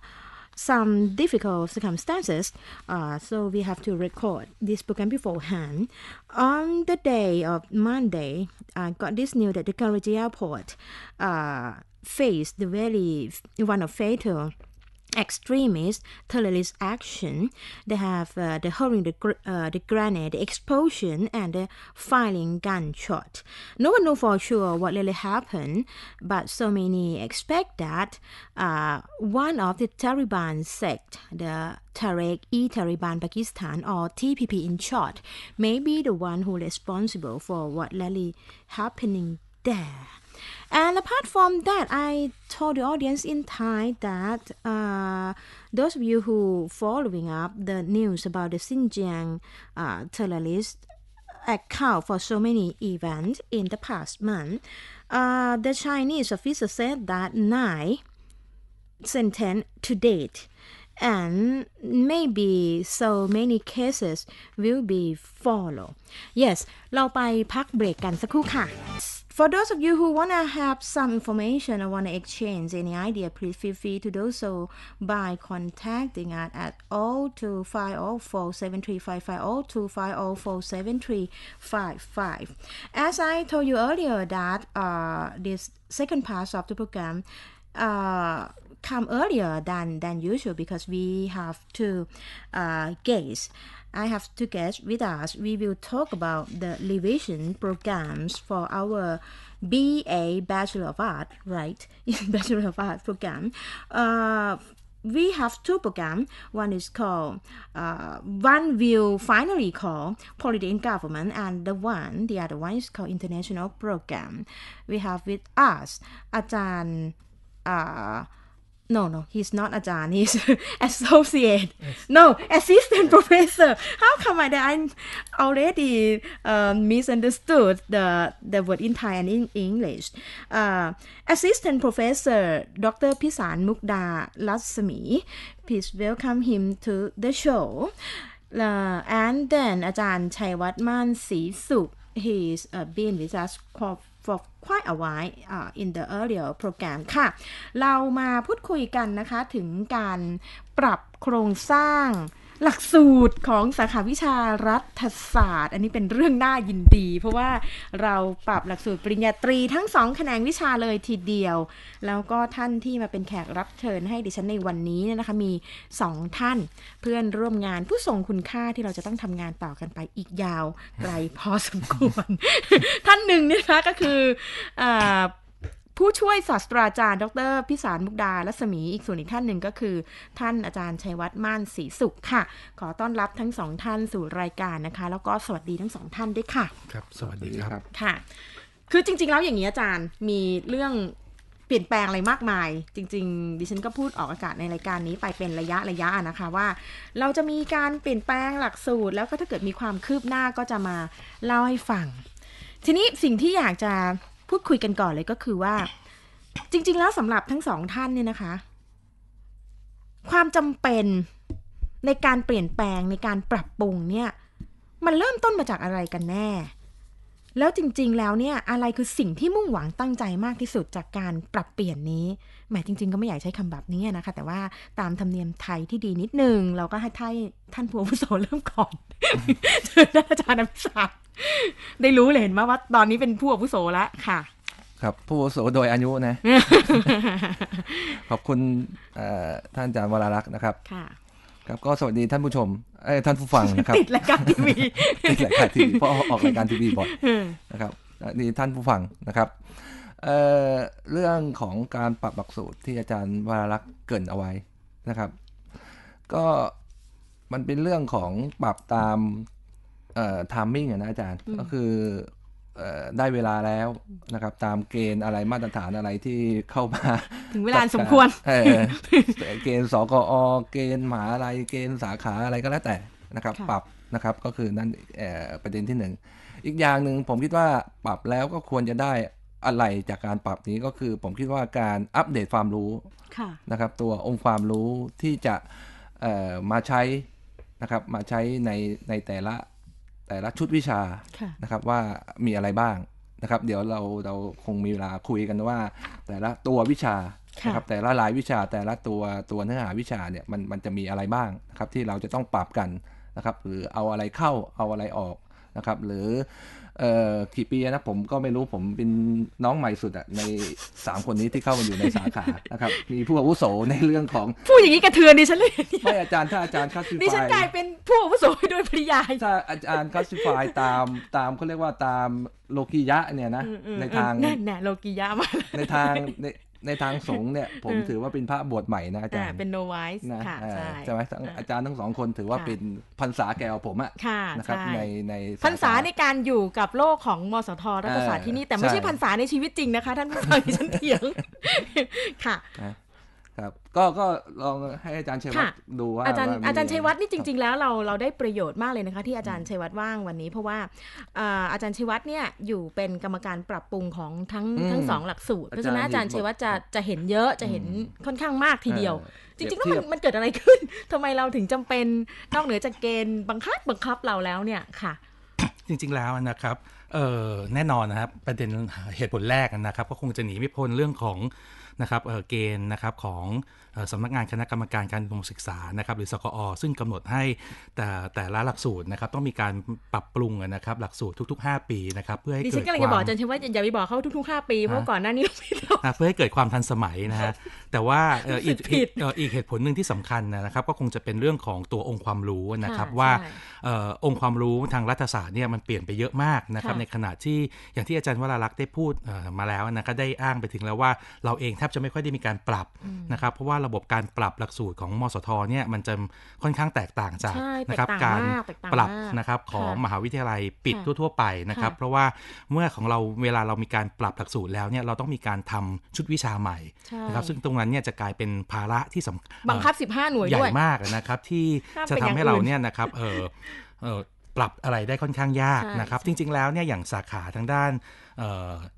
some difficult circumstances, uh, so we have to record this program beforehand. On the day of Monday, I got this news that the Karachi airport uh, faced the very one of fatal extremist terrorist action. They have uh, the hurling the, gr- uh, the grenade, explosion, and the uh, firing gunshot. No one knows for sure what really happened, but so many expect that uh, one of the Taliban sect, the Tariq e Taliban Pakistan or TPP in short, may be the one who responsible for what really happening there. And apart from that, I told the audience in Thai that uh, those of you who following up the news about the Xinjiang uh, terrorist account for so many events in the past month, uh, the Chinese official said that nine sentenced to date and maybe so many cases will be follow yes เราไปพักเบรกกันสักครู่ค่ะ for those of you who want to have some information or want to exchange any idea, please feel free to do so by contacting us at 0250473550 As I told you earlier that uh, this second part of the program uh, come earlier than, than usual because we have to uh, guess I have two guests with us. We will talk about the revision programs for our BA Bachelor of Art, right? Bachelor of Art program. Uh, we have two programs. One is called, uh, one will finally call Polity in Government, and the one, the other one is called International Program. We have with us Ajahn. Uh, no, no, he's not jan. He's associate. Yes. No, assistant professor. How come I that I'm already um, misunderstood the the word in Thai and in English? Uh, assistant professor Dr. Pisan Mukda Lasmi. Please welcome him to the show. Uh, and then Ajahn Chaiwatman Sisuk. He's uh, been with us for for quite a while uh, in the earlier program ค่ะ เรามาพูดคุยกันนะคะ ถึงการปรับโครงสร้างหลักสูตรของสาขาวิชารัฐศาสตร์ อันนี้เป็นเรื่องน่ายินดี เพราะว่าเราปรับหลักสูตรปริญญาตรีทั้งสองแขนงวิชาเลยทีเดียว แล้วก็ท่านที่มาเป็นแขกรับเชิญให้ดิฉันในวันนี้เนี่ยนะคะมี2ท่าน เพื่อนร่วมงานผู้ทรงคุณค่าที่เราจะต้องทำงานต่อกันไปอีกยาวไกลพอสมควรท่านหนึ่งเนี่ยนะก็คืออผู้ช่วยศาสตราจารย์ดรพิสารมุกดาลัศมีอีกส่วนอีกท่านหนึ่งก็คือ ท่านอาจารย์ชัยวัฒน์ม่านศรีสุขค่ะ ขอต้อนรับทั้งสองท่านสู่รายการนะคะ แล้วก็สวัสดีทั้งสองท่านด้วยค่ะ ครับสวัสดีครับค่ะคือจริงๆแล้วอย่างนี้อาจารย์มีเรื่องเปลี่ยนแปลงอะไรมากมาย จริง ๆ ดิฉันก็พูดออกอากาศในรายการนี้ไปเป็นระยะระยะนะคะว่า เราจะมีการเปลี่ยนแปลงหลักสูตร แล้วก็ถ้าเกิดมีความคืบหน้าก็จะมาเล่าให้ฟังทีนี้สิ่งที่อยากจะพูดคุยกันก่อนเลยก็คือว่า จริงๆแล้วสำหรับทั้งสองท่านเนี่ยนะคะ ความจำเป็นในการเปลี่ยนแปลงในการปรับปรุงเนี่ยมันเริ่มต้นมาจากอะไรกันแน่ แล้วจริง ๆ แล้วเนี่ยอะไรคือสิ่งที่มุ่งหวังตั้งใจมากที่สุดจากการปรับเปลี่ยนนี้แหมจริง ๆก็ไม่อยากใช้คำแบบนี้นะคะ แต่ว่าตามธรรมเนียมไทยที่ดีนิดนึงเราก็ให้ท่านท่านผู้อาวุโสเริ่มก่อนเชิญอาจารย์อภิสฎได้รู้เลยเห็นไหมว่า ตอนนี้เป็นผู้อาวุโสแล้วค่ะ ครับผู้อาวุโสโดยอายุนะขอบคุณท่านอาจารย์วรารักษ์นะครับค่ะครับก็สวัสดีท่านผู้ชม ท่านผู้ฟังนะครับติดรายการทีวีติดรายการทีวีเพราะออกรายการทีวีบ่อยนะครับนี่ท่านผู้ฟังนะครับเเรื่องของการปรับหลักสูตรที่อาจารย์วรารักษ์เกินเอาไว้นะครับ ก็มันเป็นเรื่องของปรับตามเอ่อทามมิ่งนะอาจารย์ก็คือได้เวลาแล้ว นะครับ ตามเกณฑ์อะไรมาตรฐานอะไรที่เข้ามาถึงเวลาสมควรเกณฑ์สกอเกณฑ์หมาอะไรเกณฑ์สาขาอะไรก็แล้วแต่นะครับปรับนะครับก็คือนั่นประเด็นที่หนึ่งอีกอย่างหนึ่งผมคิดว่าปรับแล้วก็ควรจะได้อะไรจากการปรับนี้ก็คือผมคิดว่าการอัปเดตความรู้นะครับตัวองค์ความรู้ที่จะมาใช้นะครับมาใช้ในในแต่ละแต่ละชุดวิชา นะครับ ว่ามีอะไรบ้างนะครับเดี๋ยวเราเราคงมีเวลาคุยกันว่า แต่ละตัววิชา นะครับแต่ละรายวิชา แต่ละตัวตัวเนื้อหาวิชาเนี่ยมันมันจะมีอะไรบ้างนะครับที่เราจะต้องปรับกันนะครับหรือเอาอะไรเข้าเอาอะไรออกนะครับ หรือเอ่อกี่ปีนะผมก็ไม่รู้ผมเป็นน้องใหม่สุดอะในสามคนนี้ที่เข้ามาอยู่ในสาขานะครับ มีผู้อาวุโสในเรื่องของผู้อย่างนี้กระเทือนดิฉันเลยไม่อาจารย์ถ้าอาจารย์คัสซิฟายดิฉันกลายเป็นผู้อาวุโสโดยปริยาย ถ้าอาจารย์คัสซิฟายตามตามเขาเรียกว่าตามโลกิยะเนี่ยนะในทางนั่นแหละโลกิยะมาในทางในทางสงฆ์เนี่ยผมถือว่าเป็นพระบวชใหม่นะอาจารย์ เป็นโนไวส์นะใช่ไหมอาจารย์ทั้งสองคนถือว่าเป็นพรรษาแก่ผมอะนะครับในในพรรษาในการอยู่กับโลกของมสทรัฐศาสตร์ที่นี่ แต่ไม่ใช่พรรษาในชีวิตจริงนะคะท่านผู้ชมที่ฉันเถียง ค่ะครับก็ก็ลองให้อาจารย์ชัยวัฒน์ดูว่าอาจารย์อาจารย์ชัยวัฒน์นี่จริงๆแล้วเราเราได้ประโยชน์มากเลยนะคะที่อาจารย์ชัยวัฒน์ว่างวันนี้เพราะว่าอาจารย์ชัยวัฒน์เนี่ยอยู่เป็นกรรมการปรับปรุงของทั้งทั้งสองหลักสูตรเพราะฉะนั้นอาจารย์ชัยวัฒน์จะจะเห็นเยอะจะเห็นค่อนข้างมากทีเดียว จริงๆแล้วมันมันเกิดอะไรขึ้น ทำไมเราถึงจำเป็นนอกเหนือจากเกณฑ์บังคับบังคับเราแล้วเนี่ยค่ะ จริงๆแล้วนะครับแน่นอนนะครับประเด็นเหตุผลแรกนะครับก็คงจะหนีไม่พ้นเรื่องของนะครับเกณฑ์ นะครับ ของสำนักงานคณะกรรมการการดศึกษา นะครับ หรือสกอซึ่งกำหนดให้แต่แต่ละหลักสูตรนะครับต้องมีการปรับปรุงนะครับหลักสูตรทุก ๆ 5 ปีนะครับเพื่อให้เกิดความดิฉันก็เลยจะบอกจรย์ช่ว่าอย่าไปบอกเขาทุก ๆ 5 ปีเพราะก่อนหน้านี้เราไม่ทำเพื่อให้เกิดความทันสมัยนะฮะ แต่ว่าอีกอีกเหตุผลหนึ่งที่สำคัญนะครับ ก็คงจะเป็นเรื่องของตัวองค์ความรู้นะครับว่าองค์ความรู้ทางรัฐศาสตร์เนี่ยมันเปลี่ยนไปเยอะมากนะครับในขณะที่อย่างที่อาจารย์วราลักษ์ได้พูดมาแล้วนะก็ได้อ้างไปถึงแล้วว่าเราเองแทบจะไม่ค่อยได้มีการปรับนะครับเพราะว่าระบบการปรับหลักสูตรของมสทเนี่ยมันจะค่อนข้างแตกต่างจากนะครับการปรับนะครับของมหาวิทยาลัยปิดทั่ว ๆ ไปนะครับ เพราะว่าเมื่อของเราเวลาเรามีการปรับหลักสูตรแล้วเนี่ยเราต้องมีการทำชุดวิชาใหม่นะครับซึ่งตรงนั้นเนี่ยจะกลายเป็นภาระที่สำคัญบังคับ15หน่วยใหญ่มากนะครับ ที่จะทำให้เราเนี่ยนะครับเออปรับอะไรได้ค่อนข้างยากนะครับ จริงๆแล้วเนี่ยอย่างสาขาทางด้าน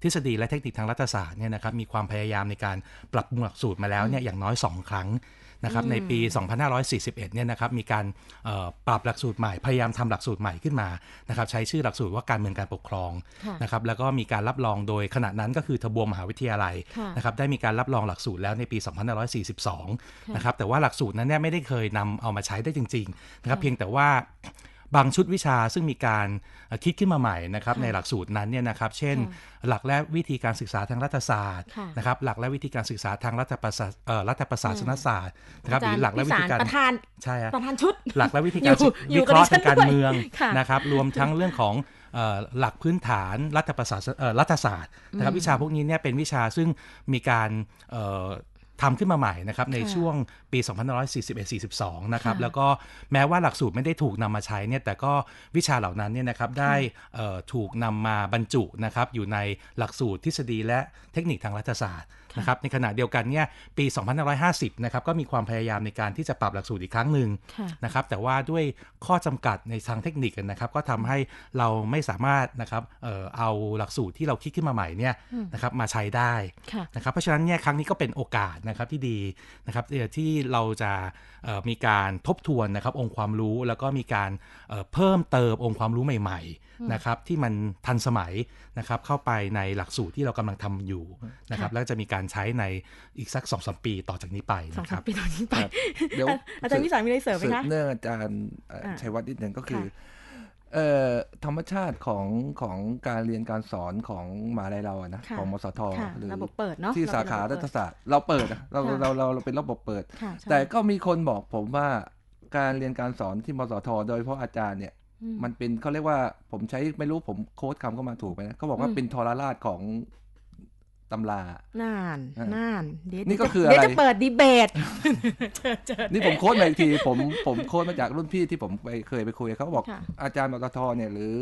ทฤษฎีและเทคนิคทางรัฐศาสตร์เนี่ยนะครับมีความพยายามในการปรับปรุงหลักสูตรมาแล้วเนี่ยอย่างน้อย 2 ครั้งนะครับในปี 2541 เนี่ยนะครับมีการปรับหลักสูตรใหม่พยายามทำหลักสูตรใหม่ขึ้นมานะครับใช้ชื่อหลักสูตรว่าการเมืองการปกครองนะครับแล้วก็มีการรับรองโดยขณะนั้นก็คือทบวงมหาวิทยาลัยนะครับได้มีการรับรองหลักสูตรแล้วในปี 2542 นะครับแต่ว่าหลักสูตรนั้นเนี่ยไม่ได้เคยนำเอามาใช้ได้จริงๆนะครับเพียงแต่ว่าบางชุดวิชาซึ่งมีการคิดขึ้นมาใหม่นะครับในหลักสูตรนั้นเนี่ยนะครับเช่น หลักและวิธีการศึกษาทางรัฐศาสตร์นะครับหลักและวิธีการศึกษาทางรัฐประศาสรัฐประศาสนศาสตร์นะครับหรือหลักและวิธีการประธานใช่ประธานชุด หลักและวิธีการวิเคราะห์ทางการเมืองนะครับรวมทั้งเรื่องของหลักพื้นฐานรัฐประศาสรัฐศาสตร์นะครับวิชาพวกนี้เนี่ยเป็นวิชาซึ่งมีการทำขึ้นมาใหม่นะครับในช่วงปี2541-42 นะครับแล้วก็แม้ว่าหลักสูตรไม่ได้ถูกนำมาใช้เนี่ยแต่ก็วิชาเหล่านั้นเนี่ยนะครับได้ถูกนำมาบรรจุนะครับอยู่ในหลักสูตรทฤษฎีและเทคนิคทางรัฐศาสตร์นะครับในขณะเดียวกันเนี่ยปี 2550นะครับก็มีความพยายามในการที่จะปรับหลักสูตรอีกครั้งหนึ่งนะครับแต่ว่าด้วยข้อจำกัดในทางเทคนิคนะครับก็ทำให้เราไม่สามารถนะครับเอาหลักสูตรที่เราคิดขึ้นมาใหม่เนี่ยนะครับมาใช้ได้นะครับเพราะฉะนั้นเนี่ยครั้งนี้ก็เป็นโอกาสนะครับที่ดีนะครับที่เราจะมีการทบทวนนะครับองค์ความรู้แล้วก็มีการเพิ่มเติมองค์ความรู้ใหม่ๆนะครับที่มันทันสมัยนะครับเข้าไปในหลักสูตรที่เรากำลังทำอยู่นะครับแล้วจะมีการใช้ในอีกสักสองสมปีต่อจากนี้ไปนะครับปีต่อจากนี้ไปเดี๋ยวอาจารย์วิสามีอะไรเสริมไหมคะเนื่องอาจารย์ชัยวัฒน์นิดหนึ่งก็คือธรรมชาติของของการเรียนการสอนของมหาลัยเราอะนะของมสทหรือระบบเปิดเนาะที่สาขารัฐศาสตร์ เราเปิดเราเราเราเราเป็นระบบเปิด แต่ก็มีคนบอกผมว่าการเรียนการสอนที่มสทโดยเพราะอาจารย์เนี่ยมันเป็นเขาเรียกว่าผมใช้ไม่รู้ผมโค้ดคำเข้ามาถูกไปนะเขาบอกว่าเป็นทรราชของตำรานานนานเดี๋ยวนี่ก็คืออะไรเดี๋ยวจะเปิดดีเบต นี่ผมโค้ดมาอีกที ผมผมโค้ดมาจากรุ่นพี่ที่ผมไปเคยไปคุยเขาบอกอาจารย์มตทเนี่ย หรือ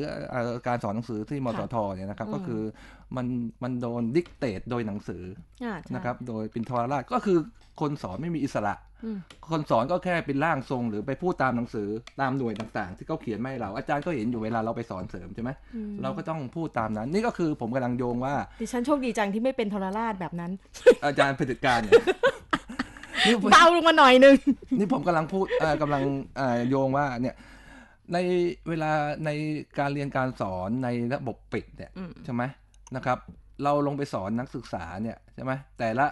การสอนหนังสือที่มตทเนี่ยนะครับก็คือมันมันโดนดิกเตดโดยหนังสือนะครับโดยปินทรราชก็คือคนสอนไม่มีอิสระคนสอนก็แค่เป็นร่างทรง หรือไปพูดตามหนังสือตามหน่วยต่าง ๆ ที่เขาเขียนไม่เราอาจารย์ก็เห็นอยู่เวลาเราไปสอนเสริมใช่ไหมเราก็ต้องพูดตามนั้น นี่ก็คือผมกำลังโยงว่าดิฉันโชคดีจังที่ไม่เป็นทรราชแบบนั้น อาจารย์เผด็จการเบาลงมาหน่อยนึงนี่ผมกำลังพูดกำลังโยงว่าเนี่ย ในเวลาในการเรียนการสอนในระบบปิดเนี่ยใช่ไหมนะครับเราลงไปสอนนักศึกษาเนี่ยใช่ไหมแต่ละ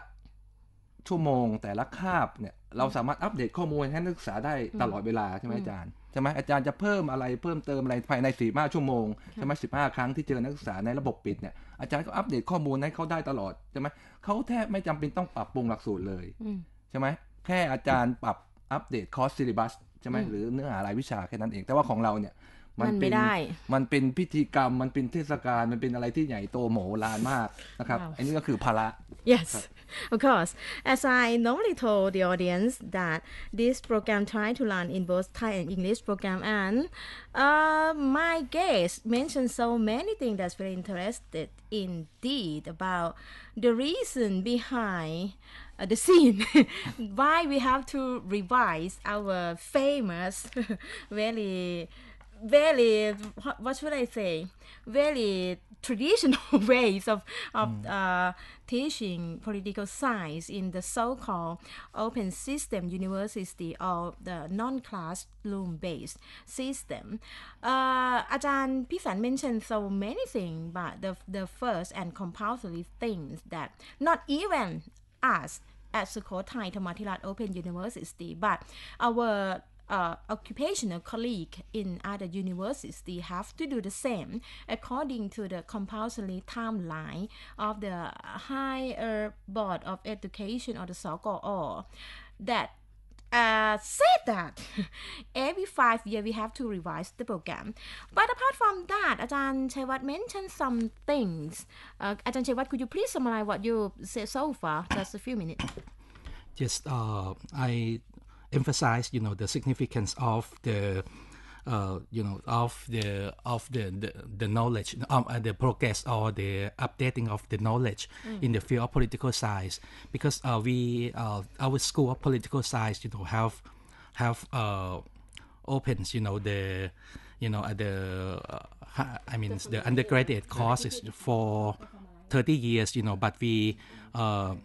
ชั่วโมงแต่ละคาบเนี่ยเราสามารถอัปเดตข้อมูลให้นักศึกษาได้ตลอดเวลาใช่ไหมอาจารย์ใช่ไหมอาจารย์จะเพิ่มอะไรเพิ่มเติมอะไรภายในสี่ห้าชั่วโมงใช่ไหมสิบห้าครั้งที่เจอนักศึกษาในระบบปิดเนี่ยอาจารย์ก็อัปเดตข้อมูลให้เขาได้ตลอดใช่ไหมเขาแทบไม่จำเป็นต้องปรับปรุงหลักสูตรเลยใช่ไหมแค่อาจารย์ปรับอัปเดตคอร์สซิลิบัสใช่ไหมหรือเนื้อหารายวิชาแค่นั้นเองแต่ว่าของเราเนี่ยมันไม่ได้ มันเป็นพิธีกรรม มันเป็นเทศกาล มันเป็นอะไรที่ใหญ่โตโหมลานมาก นะครับอันนี้ก็คือภาระ yes Of course, as I normally told the audience that this program try to learn in both Thai and English program, and uh, my guest mentioned so many things that's very interested indeed about the reason behind uh, the scene why we have to revise our famous very very what, should I say very traditional ways of of mm. uh, teaching political science in the so-called open system university or the non-classroom based system. Uh, Ajahn Pisan mentioned so many things, but the the first and compulsory things that not even us at Sukhothai Thammatthirat Open University, but our uh, occupational colleague in other universities, they have to do the same according to the compulsory timeline of the higher board of education or the SOCO or that uh, said that every five years we have to revise the program. But apart from that, Ajahn Chaiwat mentioned some things. Uh, Ajahn Chaiwat, could you please summarize what you said so far? Just a few minutes. Yes, uh, I emphasize you know the significance of the uh, you know of the of the the, the knowledge um, uh, the progress or the updating of the knowledge mm. in the field of political science because uh, we uh, our school of political science you know have have uh, opens you know the you know uh, the uh, I mean the undergraduate courses for 30 years you know but we uh,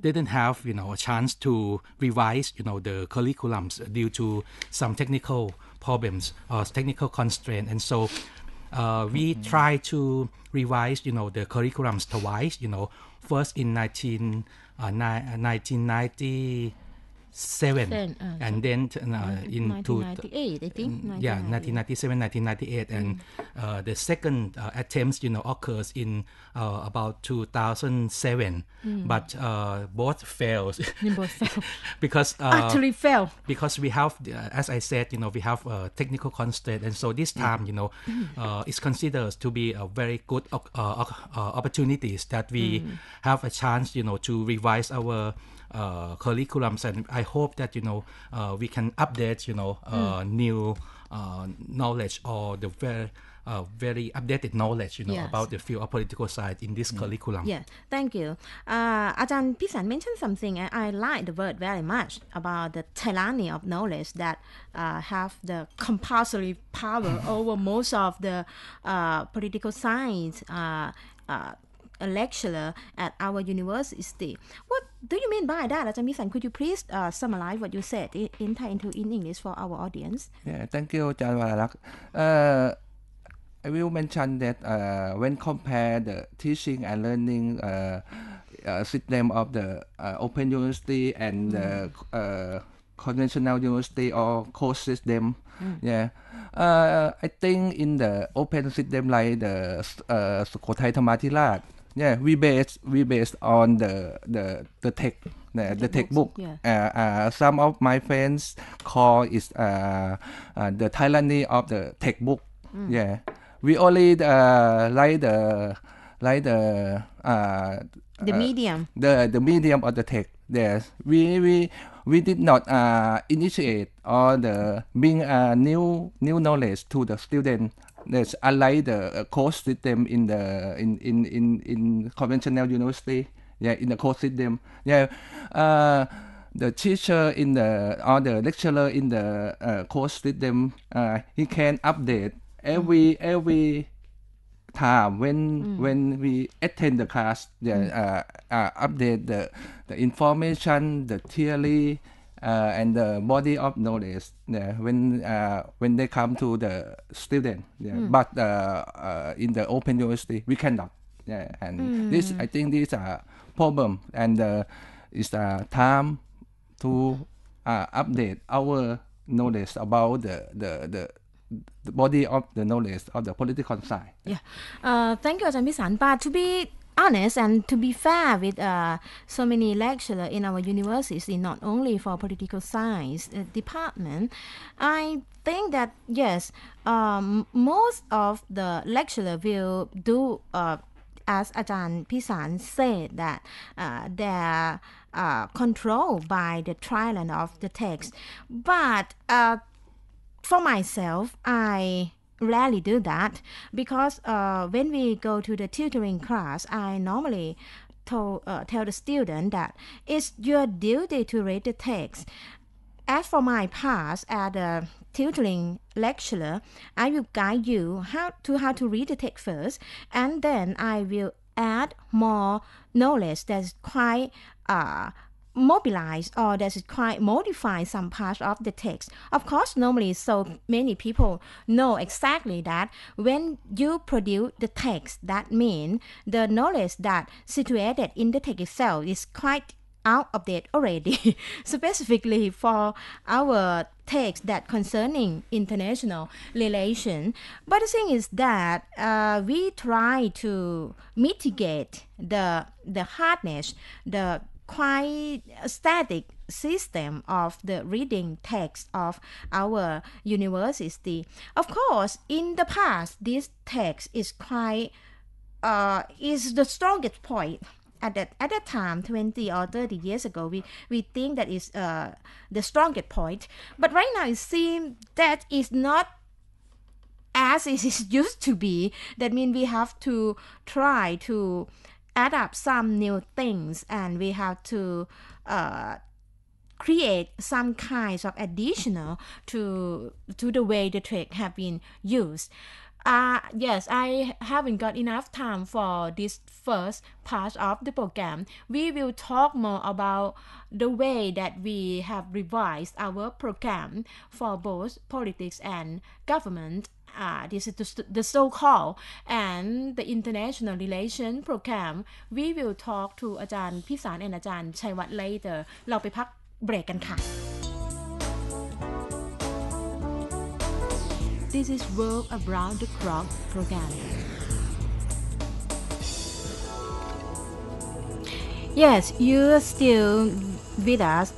didn't have you know a chance to revise you know the curriculums due to some technical problems or technical constraint and so uh, we mm-hmm. try to revise you know the curriculums twice you know first in 19 uh, ni- 1990 seven, uh, and then uh, in I think. Mm, yeah, 1997, 1998, and mm. uh, the second uh, attempts, you know, occurs in uh, about 2007, mm. but uh, both failed. both because uh, actually failed because we have, uh, as I said, you know, we have a technical constraint, and so this mm. time, you know, it's considered to be a very good opportunities that we mm. have a chance, you know, to revise our uh, curriculums, and I hope that you know uh, we can update you know mm. new uh, knowledge or the very uh, very updated knowledge you know yes. about the field of political science in this mm. curriculum yeah thank you uh, Ajahn Pisan mentioned something and I like the word very much about the tyranny of knowledge that uh, have the compulsory power over most of the uh, political science uh, lecturer at our university what do you mean by that, Dr. Misan? Could you please uh, summarize what you said in Thai into in English for our audience? Yeah, thank you, Jan Valalak. Uh, I will mention that uh, when compare the teaching and learning uh, uh, system of the uh, Open University and mm. conventional university or course system, mm. yeah, I think in the open system like the uh, Sukhothai yeah we based we based on the the the tech the, the textbook. Yeah. Uh, uh, some of my friends call is uh, uh, the Thailandese of the textbook. Mm. Yeah, we only uh, like the like the uh, the uh, medium the the medium of the text. Yes, we we we did not uh, initiate or the bring a uh, new new knowledge to the student there's unlike the uh, course them in the in, in, in, in conventional university. Yeah, in the course them. Yeah, uh, the teacher in the or the lecturer in the uh, course with uh, he can update every mm-hmm. every time when mm. when we attend the class, yeah, mm. uh, uh, update the the information, the theory, uh, and the body of knowledge yeah, when uh, when they come to the student. Yeah. Mm. But uh, uh, in the open university, we cannot. Yeah. And mm. this, I think, this a uh, problem, and uh, it's a uh, time to update our knowledge about the the the the body of the knowledge of the political side. Yeah. Uh, thank you, Ajahn But to be honest and to be fair with uh, so many lecturers in our universities, not only for political science uh, department, I think that yes, um, most of the lecturer will do. Uh, as Ajahn Pisan said that uh, they're uh, controlled by the and of the text. But uh, for myself, I rarely do that because uh, when we go to the tutoring class, I normally told, uh, tell the student that it's your duty to read the text. As for my part as a tutoring lecturer, I will guide you how to how to read the text first, and then I will add more knowledge that's quite uh, mobilize or does it quite modify some part of the text of course normally so many people know exactly that when you produce the text that means the knowledge that situated in the text itself is quite out of date already specifically for our text that concerning international relation but the thing is that uh, we try to mitigate the the hardness the quite static system of the reading text of our university. Of course, in the past, this text is quite uh, is the strongest point at that at that time 20 or 30 years ago we we think that is uh, the strongest point but right now it seems that is not as it is used to be that means we have to try to add up some new things and we have to uh, create some kinds of additional to to the way the trick have been used uh, yes, I haven't got enough time for this first part of the program. We will talk more about the way that we have revised our program for both politics and government uh, this is the, the so-called and the international relation program we will talk to อาจารย์พิสาร and อาจารย์ชัยวัฒน์ later เราไปพักเบรกกันค่ะ This is World Around the Clock program Yes, you're still with us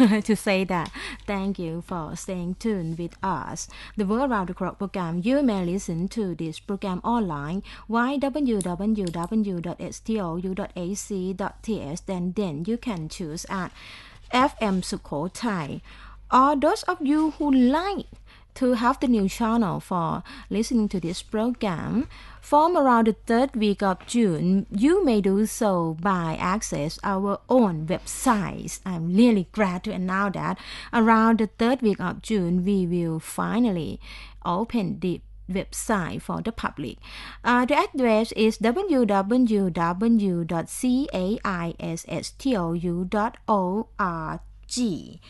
to say that. Thank you for staying tuned with us. The World Round the Clock program, you may listen to this program online www.stou.ac.th then then you can choose at FM Sukhothai. Or those of you who like to have the new channel for listening to this program from around the third week of June, you may do so by access our own website. I'm really glad to announce that around the third week of June, we will finally open the website for the public. Uh, the address is www.caistou.org.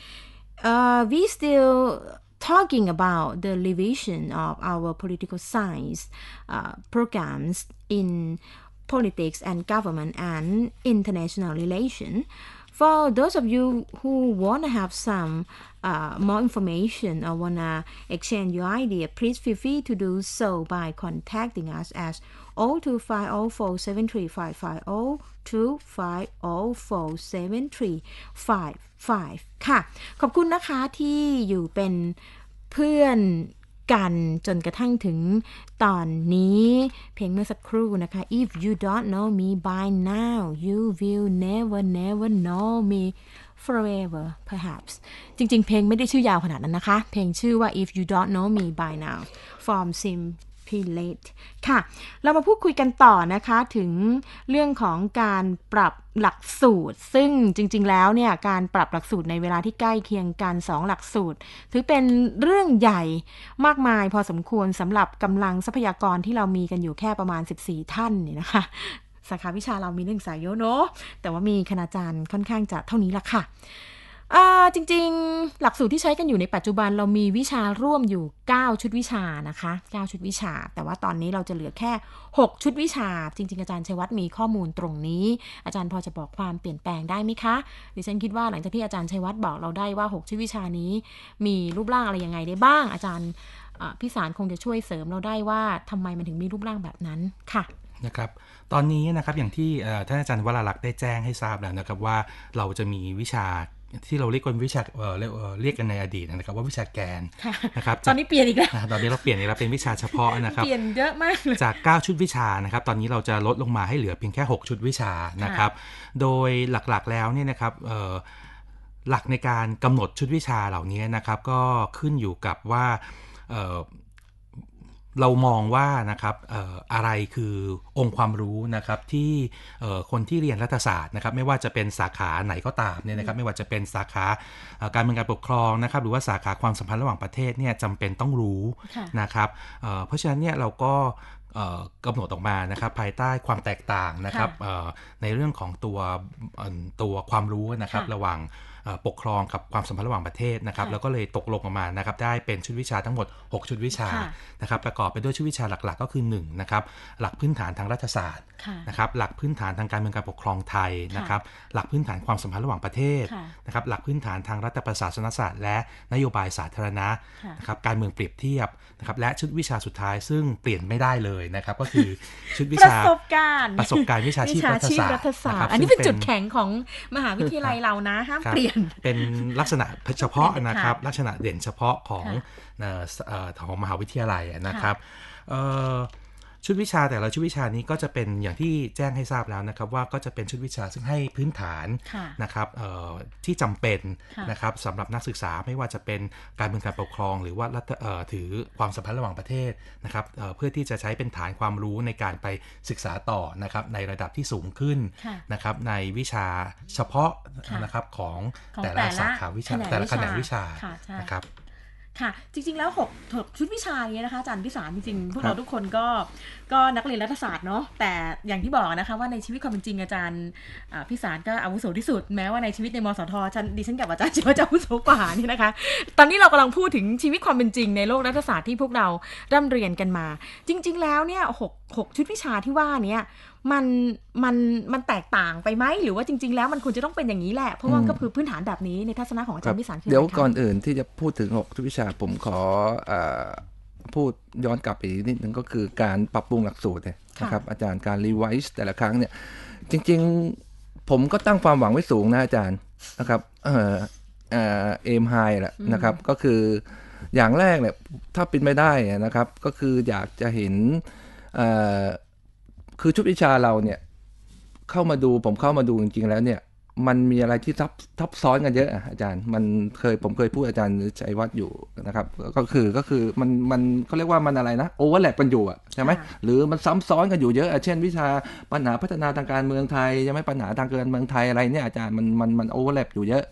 Uh, we still talking about the revision of our political science uh, programs in politics and government and international relations. For those of you who want to have some uh, more information or want to exchange your idea, please feel free to do so by contacting us at 0250473550ค่ะขอบคุณนะคะที่อยู่เป็นเพื่อนกันจนกระทั่งถึงตอนนี้เพลงเมื่อสักครู่นะคะ if you don't know me by now you will never never know me forever perhaps จริงๆ เพลงไม่ได้ชื่อยาวขนาดนั้นนะคะ เพลงชื่อว่า if you don't know me by now from Sim Pilate ค่ะ เรามาพูดคุยกันต่อนะคะถึงเรื่องของการปรับหลักสูตร ซึ่งจริง ๆ แล้วเนี่ย การปรับหลักสูตรในเวลาที่ใกล้เคียงกัน 2 หลักสูตร ถือเป็นเรื่องใหญ่มากมายพอสมควรสำหรับกำลังทรัพยากรที่เรามีกันอยู่แค่ประมาณ 14 ท่านนี่นะคะสาขาวิชาเรามีเรื่องสายโยเนาะแต่ว่ามีคณาจารย์ค่อนข้างจะเท่านี้ละค่ะริงจริงๆ หลักสูตรที่ใช้กันอยู่ในปัจจุบันเรามีวิชาร่วมอยู่ 9 ชุดวิชานะคะ9ชุดวิชา แต่ว่าตอนนี้เราจะเหลือแค่ 6 ชุดวิชา จริงๆ อาจารย์ชัยวัฒน์มีข้อมูลตรงนี้ อาจารย์พอจะบอกความเปลี่ยนแปลงได้ไหมคะดิฉันคิดว่าหลังจากที่อาจารย์ชัยวัฒน์บอกเราได้ว่า 6 ชุดวิชานี้ มีรูปร่างอะไรยังไงได้บ้าง อาจารย์พี่สารคงจะช่วยเสริมเราได้ว่าทำไมมันถึงมีรูปร่างแบบนั้นค่ะนะครับตอนนี้นะครับอย่างที่ท่านอาจารย์วรลักษณ์ได้แจ้งให้ทราบแล้วนะครับว่า เราจะมีวิชาที่เราเรียกกันวิชาเออเรียกกันในอดีตนะครับ ว่าวิชาแกนนะครับตอนนี้เปลี่ยนอีกแล้ว ตอนนี้เราเปลี่ยนอีกแล้วเป็นวิชาเฉพาะนะครับ เปลี่ยนเยอะมากเลยจาก 9 ชุดวิชานะครับตอนนี้เราจะลดลงมาให้เหลือเพียงแค่ 6 ชุดวิชานะครับ โดยหลักๆแล้วเนี่ยนะครับหลักในการกำหนดชุดวิชาเหล่านี้นะครับก็ขึ้นอยู่กับว่าเรามองว่านะครับอะไรคือองค์ความรู้นะครับที่คนที่เรียนรัฐศาสตร์นะครับไม่ว่าจะเป็นสาขาไหนก็ตามเนี่ยนะครับไม่ว่าจะเป็นสาขาการเมืองการปกครองนะครับหรือว่าสาขาความสัมพันธ์ระหว่างประเทศเนี่ยจำเป็นต้องรู้นะครับเพราะฉะนั้นเนี่ยเราก็กำหนดออกมานะครับภายใต้ความแตกต่างนะครับในเรื่องของตัวตัวความรู้นะครับระหว่างปกครองกับความสัมพันธ์ระหว่างประเทศนะครับแล้วก็เลยตกลงออกมานะครับได้เป็นชุดวิชาทั้งหมด 6 ชุดวิชานะครับประกอบไปด้วยชุดวิชาหลักๆ ก็คือ1นะครับหลักพื้นฐานทางรัฐศาสตร์นะครับหลักพื้นฐานทางการเมืองการปกครองไทยนะครับหลักพื้นฐานความสัมพันธ์ระหว่างประเทศนะครับหลักพื้นฐานทางรัฐประศาสนศาสตร์ และนโยบายสาธารณะนะครับการเมืองเปรียบเทียบนะครับและชุดวิชาสุดท้ายซึ่งเปลี่ยนไม่ได้เลยนะครับก็คือชุดวิชาประสบการณ์ประสบการณ์วิชาชีพรัฐศาสตร์อันนี้เป็นจุดแข็งของมหาวิทยาลัยเรานะห้ามเปลี่ยนยนเป็นลักษณะเฉพาะนะครับ ลักษณะเด่นเฉพาะของของมหาวิทยาลัยนะครับชุดวิชาแต่ละชุดวิชานี้ก็จะเป็นอย่างที่แจ้งให้ทราบแล้วนะครับ ว่าก็จะเป็นชุดวิชาซึ่งให้พื้นฐานนะครับที่จำเป็นนะครับสำหรับนักศึกษาไม่ว่าจะเป็นการเมืองการปกครอง หรือว่าถือความสัมพันธ์ระหว่างประเทศนะครับเพื่อที่จะใช้เป็นฐานความรู้ในการไปศึกษาต่อนะครับ ในระดับที่สูงขึ้นนะครับ ในวิชาเฉพาะนะครับของแต่ละสาขาวิชาแต่ละแขนงวิชานะครับค่ะจริงๆแล้ว6กชุดวิชาเนี้ยนะคะอาจารย์พิสารจริงๆพวกเราทุกคนก็ก็นักเรียนรัฐศาสตร์เนาะแต่อย่างที่บอกนะคะว่าในชีวิตความเป็นจริงอาจารย์พิสารก็อาวุโสที่สุด แม้ว่าในชีวิตในมสทฉันดิฉันกับอาจารย์จิว่าจะอาวุโสกว่านี่นะคะ ตอนนี้เรากำลังพูดถึงชีวิตความเป็นจริงในโลกรัฐศาสตร์ที่พวกเราร่มเรียนกันมา จริง ๆ แล้วเนี่ยหกหกชุดวิชาที่ว่านี้มันมันมันแตกต่างไปไหม หรือว่าจริงๆ แล้วมันควรจะต้องเป็นอย่างนี้แหละ เพราะว่าก็คือพื้นฐานแบบนี้ ในทัศนะของอาจารย์วิสารเดี๋ยวก่อนอื่นที่จะพูดถึง6ทุกวิชา ผมขอพูดย้อนกลับไปนิดนึง ก็คือการปรับปรุงหลักสูตรนะครับอาจารย์การรีไวซ์แต่ละครั้งเนี่ย จริงๆผมก็ตั้งความหวังไว้สูงนะอาจารย์นะครับเออเอ็มไฮล่ะนะครับ ก็คืออย่างแรกเนี่ยถ้าเป็นไม่ได้นะครับ ก็คืออยากจะเห็นคือชุดวิชาเราเนี่ยเข้ามาดูผมเข้ามาดูจริงๆแล้ว เนี่ย มันมีอะไรที่ทับทับซ้อนกันเยอะอาจารย์มันเคยผมเคยพูดอาจารย์ชัยวัฒน์อยู่นะครับ ก็คือก็คือมันมันเขาเรียกว่ามันอะไรนะโอเวอร์แลปกันอยู่อะใช่ไหมหรือมันซ้ำซ้อนกันอยู่เยอะเช่นวิชาปัญหาพัฒนาทางการเมืองไทยใช่ไหมปัญหาทางการเมืองไทยอะไรเนี่ยอาจารย์มันมันมันโอเวอร์แลปอยู่เยอะ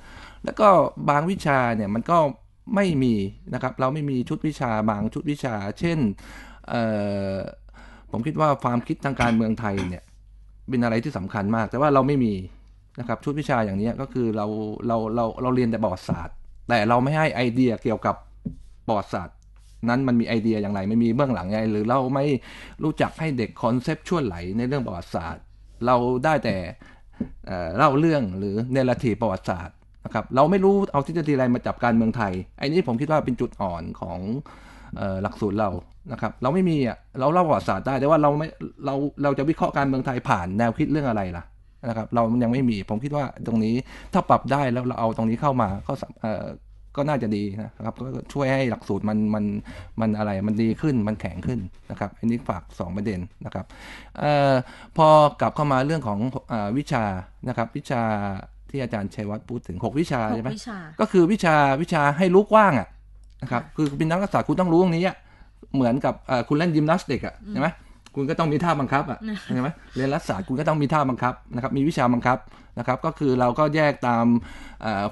แล้วก็บางวิชาเนี่ยมันก็ไม่มีนะครับ เราไม่มีชุดวิชาบางชุดวิชา เช่นผมคิดว่าความคิดทางการเมืองไทยเนี่ย เป็นอะไรที่สำคัญมาก แต่ว่าเราไม่มีนะครับ ชุดวิชาอย่างนี้ก็คือเราเราเราเราเรียนแต่บอดศาสตร์ แต่เราไม่ให้ไอเดียเกี่ยวกับบอดศาสตร์ นั้นมันมีไอเดียอย่างไรไม่มีเบื้องหลังไง หรือเราไม่รู้จักให้เด็กคอนเซปชวลไหลในเรื่องประวัติศาสตร์ เราได้แต่เล่าเรื่องหรือเนรทีประวัติศาสตร์นะครับ เราไม่รู้เอาทฤษฎีอะไรมาจับการเมืองไทยไอ้นี้ผมคิดว่าเป็นจุดอ่อนของหลักสูตรเรา นะครับ เราไม่มีอ่ะ เราเล่าประวัติศาสตร์ได้ แต่ว่าเราไม่ เรา เราจะวิเคราะห์การเมืองไทยผ่านแนวคิดเรื่องอะไรล่ะ นะครับ เรายังไม่มี ผมคิดว่าตรงนี้ถ้าปรับได้แล้วเราเอาตรงนี้เข้ามา ก็ก็น่าจะดีนะครับ ก็ช่วยให้หลักสูตรมันมันมันอะไร มันดีขึ้น มันแข็งขึ้นนะครับ อันนี้ฝาก 2 ประเด็นนะครับออพอกลับเข้ามาเรื่องของอวิชา นะครับ วิชาที่อาจารย์ชัยวัฒน์พูดถึง 6 วิชาใช่ไหมก็คือวิชาวิชาให้รู้กว้างอะ่ะนะครับ คือเป็นนักรักษาคุณต้องรู้ตรงนี้เหมือนกับคุณเล่นยิมนาสติกอ่ะ ใช่ไหมคุณก็ต้องมีท่าบังคับอ่ะใช่ไหมเรียนรัฐศาสตร์คุณก็ต้องมีท่าบังคับนะครับ มีวิชาบังคับนะครับ ก็คือเราก็แยกตาม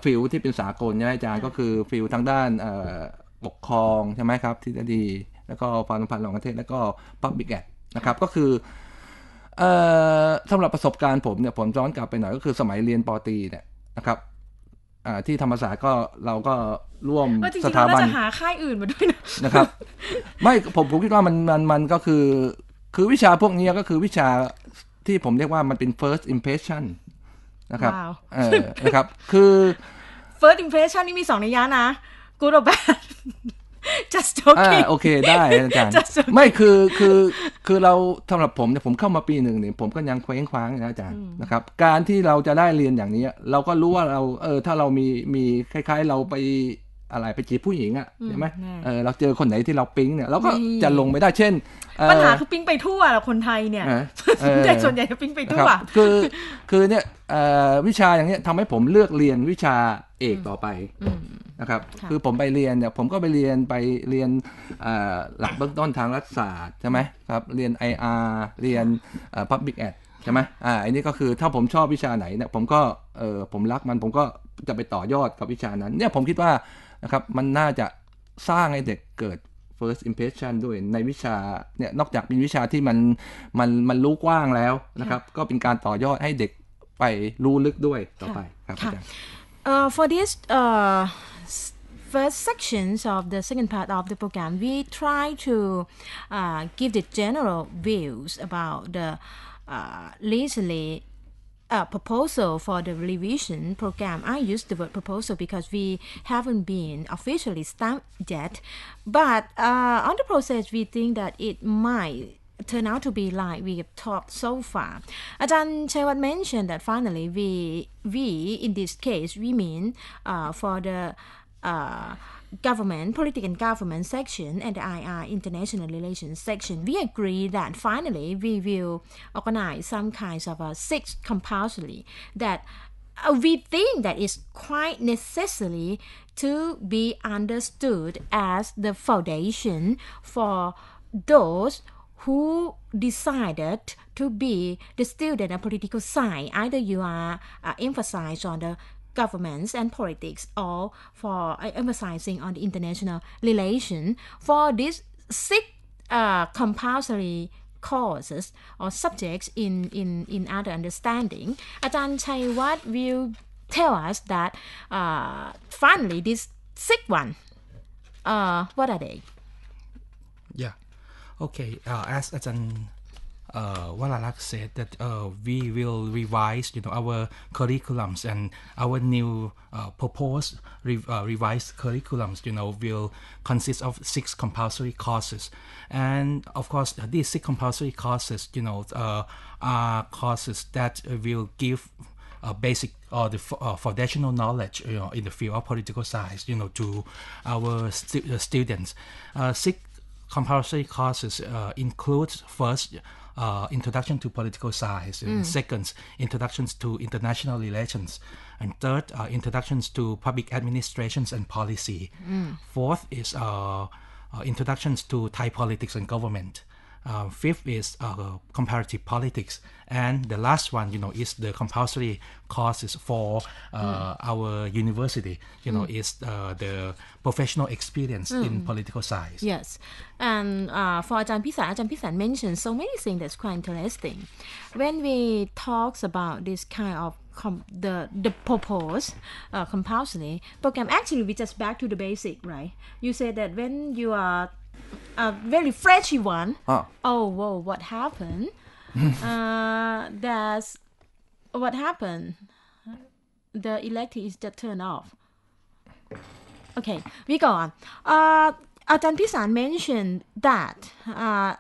ฟิลที่เป็นสากลใช่ไหมอาจารย์ ก็คือฟิลทางด้านปกครอง ใช่ไหมครับ ที่ดี แล้วก็ความสัมพันธ์ระหว่างประเทศ แล้วก็ Public Act นะครับ ก็คือสำหรับประสบการณ์ผมเนี่ย ผมย้อนกลับไปหน่อยก็คือสมัยเรียนปตีเนี่ยนะครับที่ธรรมศาสตร์ก็เราก็ร่วมสถาบันจะหาค่ายอื่นมาด้วยนะนะครับ ไม่ผมผมคิดว่ามันมันมันก็คือ คือวิชาพวกนี้ก็คือวิชาที่ผมเรียกว่ามันเป็น first impression นะครับนะครับ คือ first impression นี่มีสองนัยยะนะ good or bad just joking โอเคได้อาจารย์ไม่คือคือคือเราสำหรับผมเนี่ยผมเข้ามาปีหนึ่งเนี่ยผมก็ยังเคว้งคว้างนะอาจารย์นะครับการที่เราจะได้เรียนอย่างนี้ เราก็รู้ว่าเราเออถ้าเรามีมีคล้ายๆเราไปอะไรไปจีบผู้หญิงอ่ะใช่ไหมเออเราเจอคนไหนที่เราปิ๊งเนี่ยเราก็จะลงไม่ได้เช่นปัญหาคือปิ๊งไปทั่วคนไทยเนี่ยหญ่ส่วนใหญ่จะปิ๊งไปทั่วคือ คือเนี่ยวิชาอย่างเนี้ยทำให้ผมเลือกเรียนวิชาเอกต่อไปนะครับคือผมไปเรียนเนี่ยผมก็ไปเรียนไปเรียนหลักเบื้องต้นทางรัฐศาสตร์ใช่ไหมครับ เรียน IR เรียน Public Ad ใช่ไหมอ่าอันนี้ก็คือถ้าผมชอบวิชาไหน เนี่ย ผมก็เออผมรักมันผมก็จะไปต่อยอดกับวิชานั้น เนี่ยผมคิดว่านะครับมันน่าจะสร้างให้เด็กเกิด first impression ด้วยในวิชาเนี่ยนอกจากเป็นวิชาที่มันมันมันรู้กว้างแล้วนะครับ ก็เป็นการต่อยอดให้เด็กไปรู้ลึกด้วยต่อไปครับอาจารย์ for this uh, first sections of the second part of the program, we try to uh, give the general views about the uh, uh, proposal for the revision program. I use the word proposal because we haven't been officially stamped yet. But uh, on the process, we think that it might turn out to be like we have talked so far. Ajahn Chaiwat mentioned that finally we, we in this case, we mean uh, for the uh, government, political and government section and the IR international relations section, we agree that finally we will organize some kinds of a uh, six compulsory that uh, we think that is quite necessary to be understood as the foundation for those who decided to be the student of political science. Either you are uh, emphasized on the governments and politics, all for uh, emphasizing on the international relation for these six uh, compulsory courses or subjects in, in, in other understanding. Ajahn Chaiwat will tell us that uh, finally this sixth one, uh, what are they? Yeah. Okay, uh, as Ajahn uh, Walalak said that uh, we will revise, you know, our curriculums and our new uh, proposed re uh, revised curriculums, you know, will consist of six compulsory courses, and of course these six compulsory courses, you know, uh, are courses that will give uh, basic or the uh, foundational knowledge you know, in the field of political science you know to our stu students. six compulsory courses include first uh, introduction to political science, mm. second, introductions to international relations, and third, uh, introductions to public administrations and policy. Mm. Fourth is uh, uh introductions to Thai politics and government. Uh, fifth is uh, comparative politics, and the last one, you know, is the compulsory courses for uh, mm. our university. You mm. know, is uh, the professional experience mm. in political science. Yes, and uh, for Ajahn Pisan, Ajahn Pisan mentioned so many things that's quite interesting. When we talks about this kind of Com- the the purpose uh, compulsory program actually we just back to the basic right you said that when you are a very flashy one. Oh. Oh, whoa! What happened? uh, that's what happened. The electric is just turned off. Okay, we go on. Uh, Atan uh, Pisan mentioned that uh,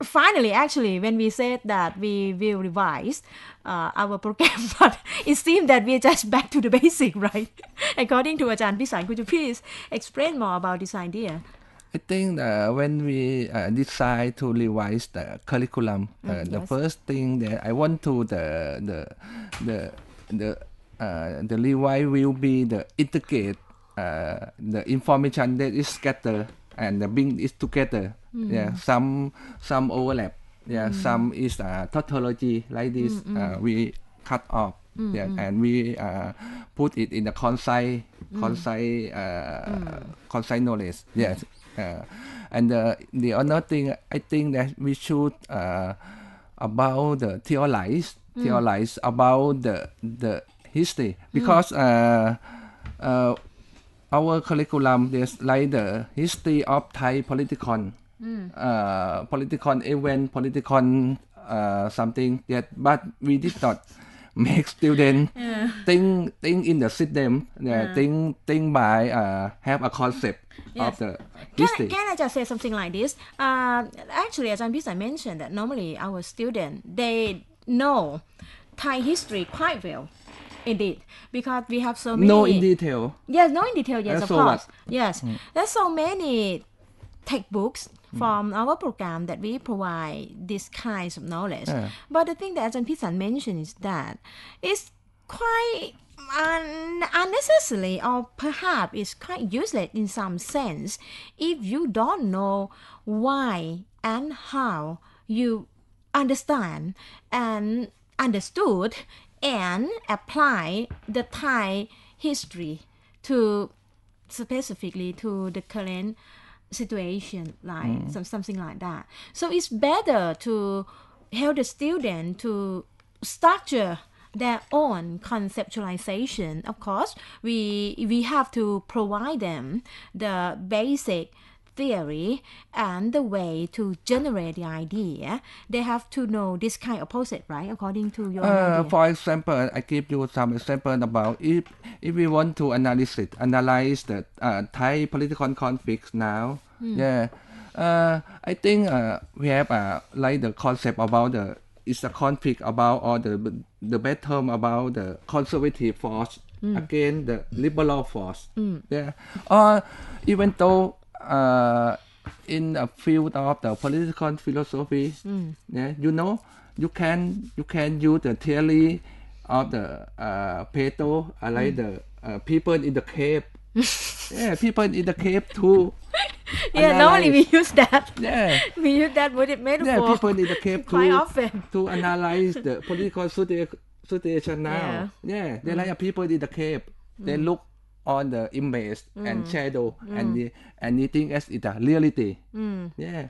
finally, actually, when we said that we will revise uh, our program, but it seems that we're just back to the basic, right? According to Ajahn Pisan, could you please explain more about this idea? I think uh, when we uh, decide to revise the curriculum, uh, mm, the yes. first thing that I want to the the the the uh, the revise will be the integrate uh, the information that is scattered and the bring it together. Mm. Yeah, some some overlap. Yeah, mm. some is uh, tautology like this. Mm, mm. Uh, we cut off. Yeah, and we uh, put it in the concise, concise, uh, concise knowledge. Yes. and uh, the other thing, I think that we should uh, about the theorize, mm. theorize about the the history mm. because mm. uh, uh, our curriculum is like the history of Thai political, mm. uh, political event, political uh, something. That but we did not make students yeah. think think in the system yeah, yeah. think think by uh, have a concept yes. of the history. Can, can I just say something like this? Uh, actually, as I mentioned, that normally our students they know Thai history quite well. Indeed, because we have so many. No in detail. Yes, no in detail. Yes, That's of so course. What? Yes, mm. there's so many textbooks Mm. from our program that we provide these kinds of knowledge. Yeah. But the thing that Ajahn Pisan mentioned is that it's quite un- unnecessary or perhaps it's quite useless in some sense if you don't know why and how you understand and understood and apply the Thai history to specifically to the current situation like mm. some, something like that so it's better to help the student to structure their own conceptualization of course we we have to provide them the basic theory and the way to generate the idea, they have to know this kind of process, right? According to your uh, idea. For example, I give you some example about if if we want to analyze it, analyze the uh, Thai political conflicts now. Mm. Yeah, uh, I think uh, we have uh, like the concept about the is the conflict about or the the battle about the conservative force mm. against the liberal force. Mm. Yeah, or even though uh, in the field of the political philosophy, mm. yeah, you know, you can you can use the theory of the uh, Plato, uh, like mm. the uh, people in the cave. yeah, people in the cave too. yeah, normally we use that. Yeah, we use that with it metaphor. Yeah, people in the cave quite to, often to analyze the political situation now. Yeah, yeah there mm. people in the cave. They hmm. look on the image mm. and shadow mm. and the, anything as it a reality. Mm. Yeah.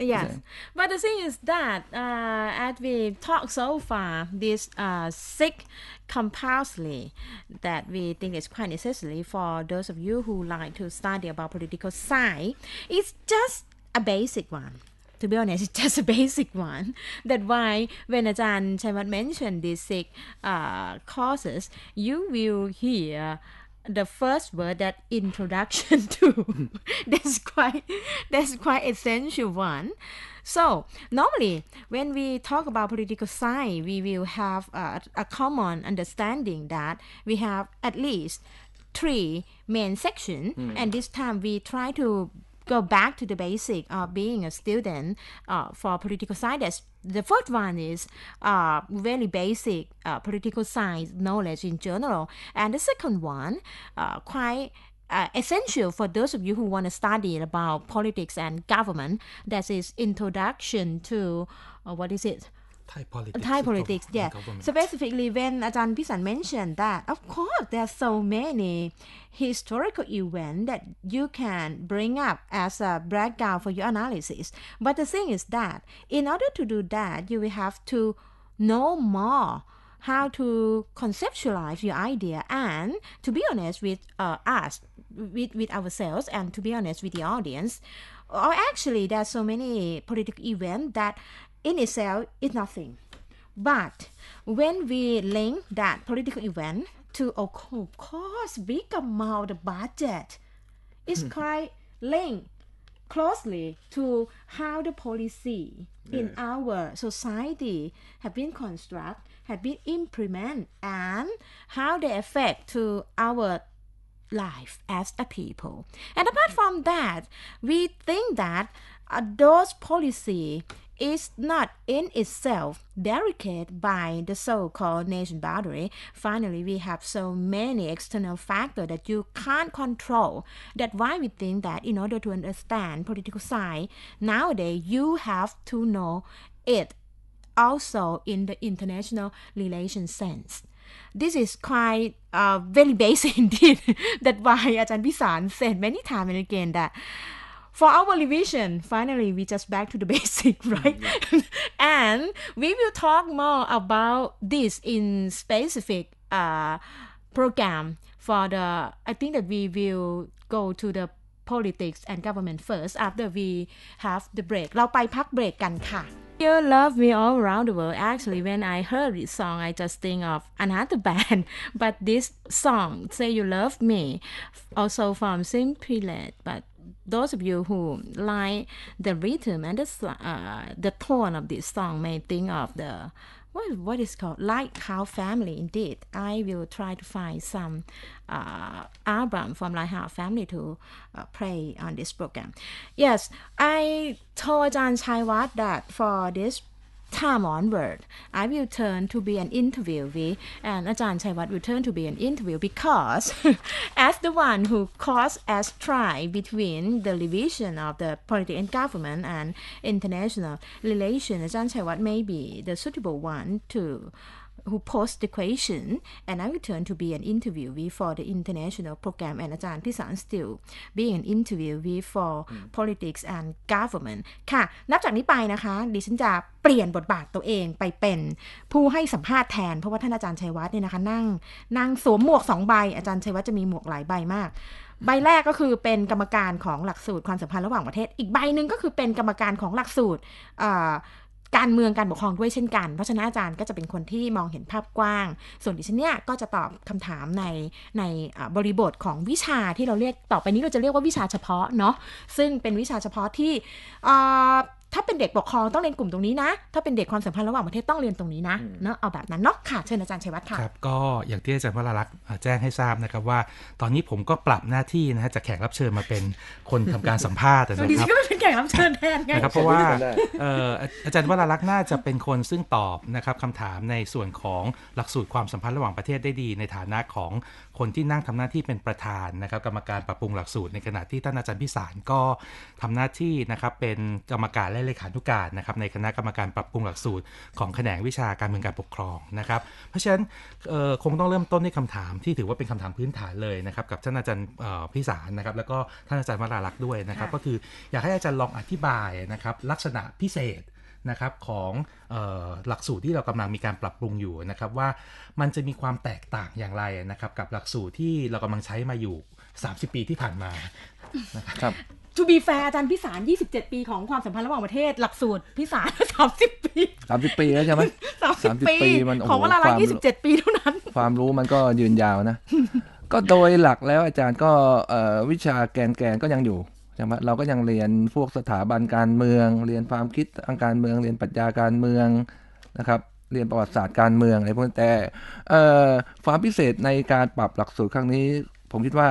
Yes, okay. but the thing is that uh, as we talked so far, this uh, six compulsory that we think is quite necessary for those of you who like to study about political science, it's just a basic one to be honest, it's just a basic one. That's why when Ajahn Chaimat mentioned these six uh, causes, you will hear the first word that introduction to that's quite that's quite essential one so normally when we talk about political science we will have a, a common understanding that we have at least three main sections mm. and this time we try to go back to the basic of being a student uh, for political science the first one is uh, very basic uh, political science knowledge in general, and the second one, uh, quite uh, essential for those of you who want to study about politics and government. That is introduction to uh, what is it? Thai politics. Thai politics, yeah. Specifically, when Ajahn Pisan mentioned that, of course, there are so many historical events that you can bring up as a background for your analysis. But the thing is that in order to do that, you will have to know more how to conceptualize your idea and to be honest with uh, us with, with ourselves and to be honest with the audience or actually are so many political events that in itself is nothing. But when we link that political event to, of course, big amount of budget, it's hmm. quite linked closely to how the policy in our society have been constructed, have been implemented, and how they affect to our life as a people. And apart from that, we think that uh, those policy is not in itself barricaded by the so-called nation boundary. Finally, we have so many external factors that you can't control. That's why we think that in order to understand political science, nowadays you have to know it also in the international relation sense. This is quite uh, very basic indeed. That's why Ajahn said many times and again that for our revision, finally, we just back to the basic, right? Mm-hmm. and we will talk more about this in specific uh, program for the, I think that we will go to the politics and government first after we have the break เราไปพักเบรกกันค่ะ You love me all around the world. Actually, when I heard this song, I just think of another band. But this song, Say You Love Me, also from Simply Led, but those of you who like the rhythm and the uh, the tone of this song may think of the what what is called like how Family. Indeed, I will try to find some uh, album from like how Family to uh, play on this program. Yes, I told John Chaiwat that for this time onward, I will turn to be an interviewee, and Ajahn Chaiwat will turn to be an interview because, as the one who caused a strife between the revision of the political and government and international relations, Ajahn Chaiwat may be the suitable one to who posed the question and I returned to be an interviewee for the international program and อาจารย์พิสาร still being an interviewee for politics and government ค่ะ นับจากนี้ไปนะคะ ดิฉันจะเปลี่ยนบทบาทตัวเองไปเป็นผู้ให้สัมภาษณ์แทน เพราะว่าท่านอาจารย์ชัยวัฒน์เนี่ยนะคะนั่งนั่งสวมหมวกสองใบ อาจารย์ชัยวัฒน์จะมีหมวกหลายใบมาก ใบแรกก็คือเป็นกรรมการของหลักสูตรความสัมพันธ์ระหว่างประเทศ อีกใบหนึ่งก็คือเป็นกรรมการของหลักสูตรการเมืองการปกครองด้วยเช่นกัน เพราะฉะนั้นอาจารย์ก็จะเป็นคนที่มองเห็นภาพกว้าง ส่วนดิฉันเนี่ยก็จะตอบคำถามในในบริบทของวิชาที่เราเรียกต่อไปนี้เราจะเรียกว่าวิชาเฉพาะเนาะ ซึ่งเป็นวิชาเฉพาะที่ถ้าเป็นเด็กปกครองต้องเรียนกลุ่มตรงนี้นะถ้าเป็นเด็กความสัมพันธ์ระหว่างประเทศต้องเรียนตรงนี้นะเนาะเอาแบบนั้นเนาะค่ะเชิญอาจารย์ชัยวัฒน์ค่ะครับก็อย่างที่อาจารย์วราลักษ์แจ้งให้ทราบนะครับว่า ตอนนี้ผมก็ปรับหน้าที่นะฮะจากแขกรับเชิญมาเป็นคนทำการสัมภาษณ์นะครับดิฉันก็เป็นแขกรับเชิญแทนไงนะครับเพราะว่าอาจารย์วราลักษ์น่าจะเป็นคนซึ่งตอบนะครับคำถามในส่วนของหลักสูตรความสัมพันธ์ระหว่างประเทศได้ดี ในฐานะของคนที่นั่งทำหน้าที่เป็นประธานนะครับกรรมการปรับปรุงหลักสูตรในขณะที่ท่านอาจารย์พิสารก็ทำหน้าที่นะครับเป็นกรรมการและเลขานุการนะครับในคณะกรรมการปรับปรุงหลักสูตรของแขนงวิชาการเมืองการปกครองนะครับเพราะฉะนั้นคงต้องเริ่มต้นด้วยคำาถามที่ถือว่าเป็นคำถามพื้นฐานเลยนะครับกับท่านอาจารย์พิสารนะครับแล้วก็ท่านอาจารย์วราลักษ์ด้วยนะครับก็คืออยากให้อาจารย์ลองอธิบายนะครับลักษณะพิเศษนะครับของออหลักสูตรที่เรากำลังมีการปรับปรุงอยู่นะครับว่ามันจะมีความแตกต่างอย่างไรนะครับกับหลักสูตรที่เรากำลังใช้มาอยู่ 30 ปีที่ผ่านมานะครับทูบีแฟร์อาจารย์พิสาร 27 ปีของความสัมพันธ์ระหว่างประเทศ หลักสูตรพิสาร30 ปี 30 ปีแล้วใช่ไหม30ปีมันของเวลาละ27 ปีเท่านั้น ความรู้มันก็ยืนยาวนะ ก็โดยหลักแล้วอาจารย์ก็วิชาแกนแกนก็ยังอยู่ช่ไหมเราก็ยังเรียนพวกสถาบันการเมือง เรียนความคิดทางการเมือง เรียนปรัชญาการเมืองนะครับ เรียนประวัติศาสตร์การเมืองอะไรพวกนี้แต่ความพิเศษในการปรับหลักสูตรครั้งนี้ ผมคิดว่า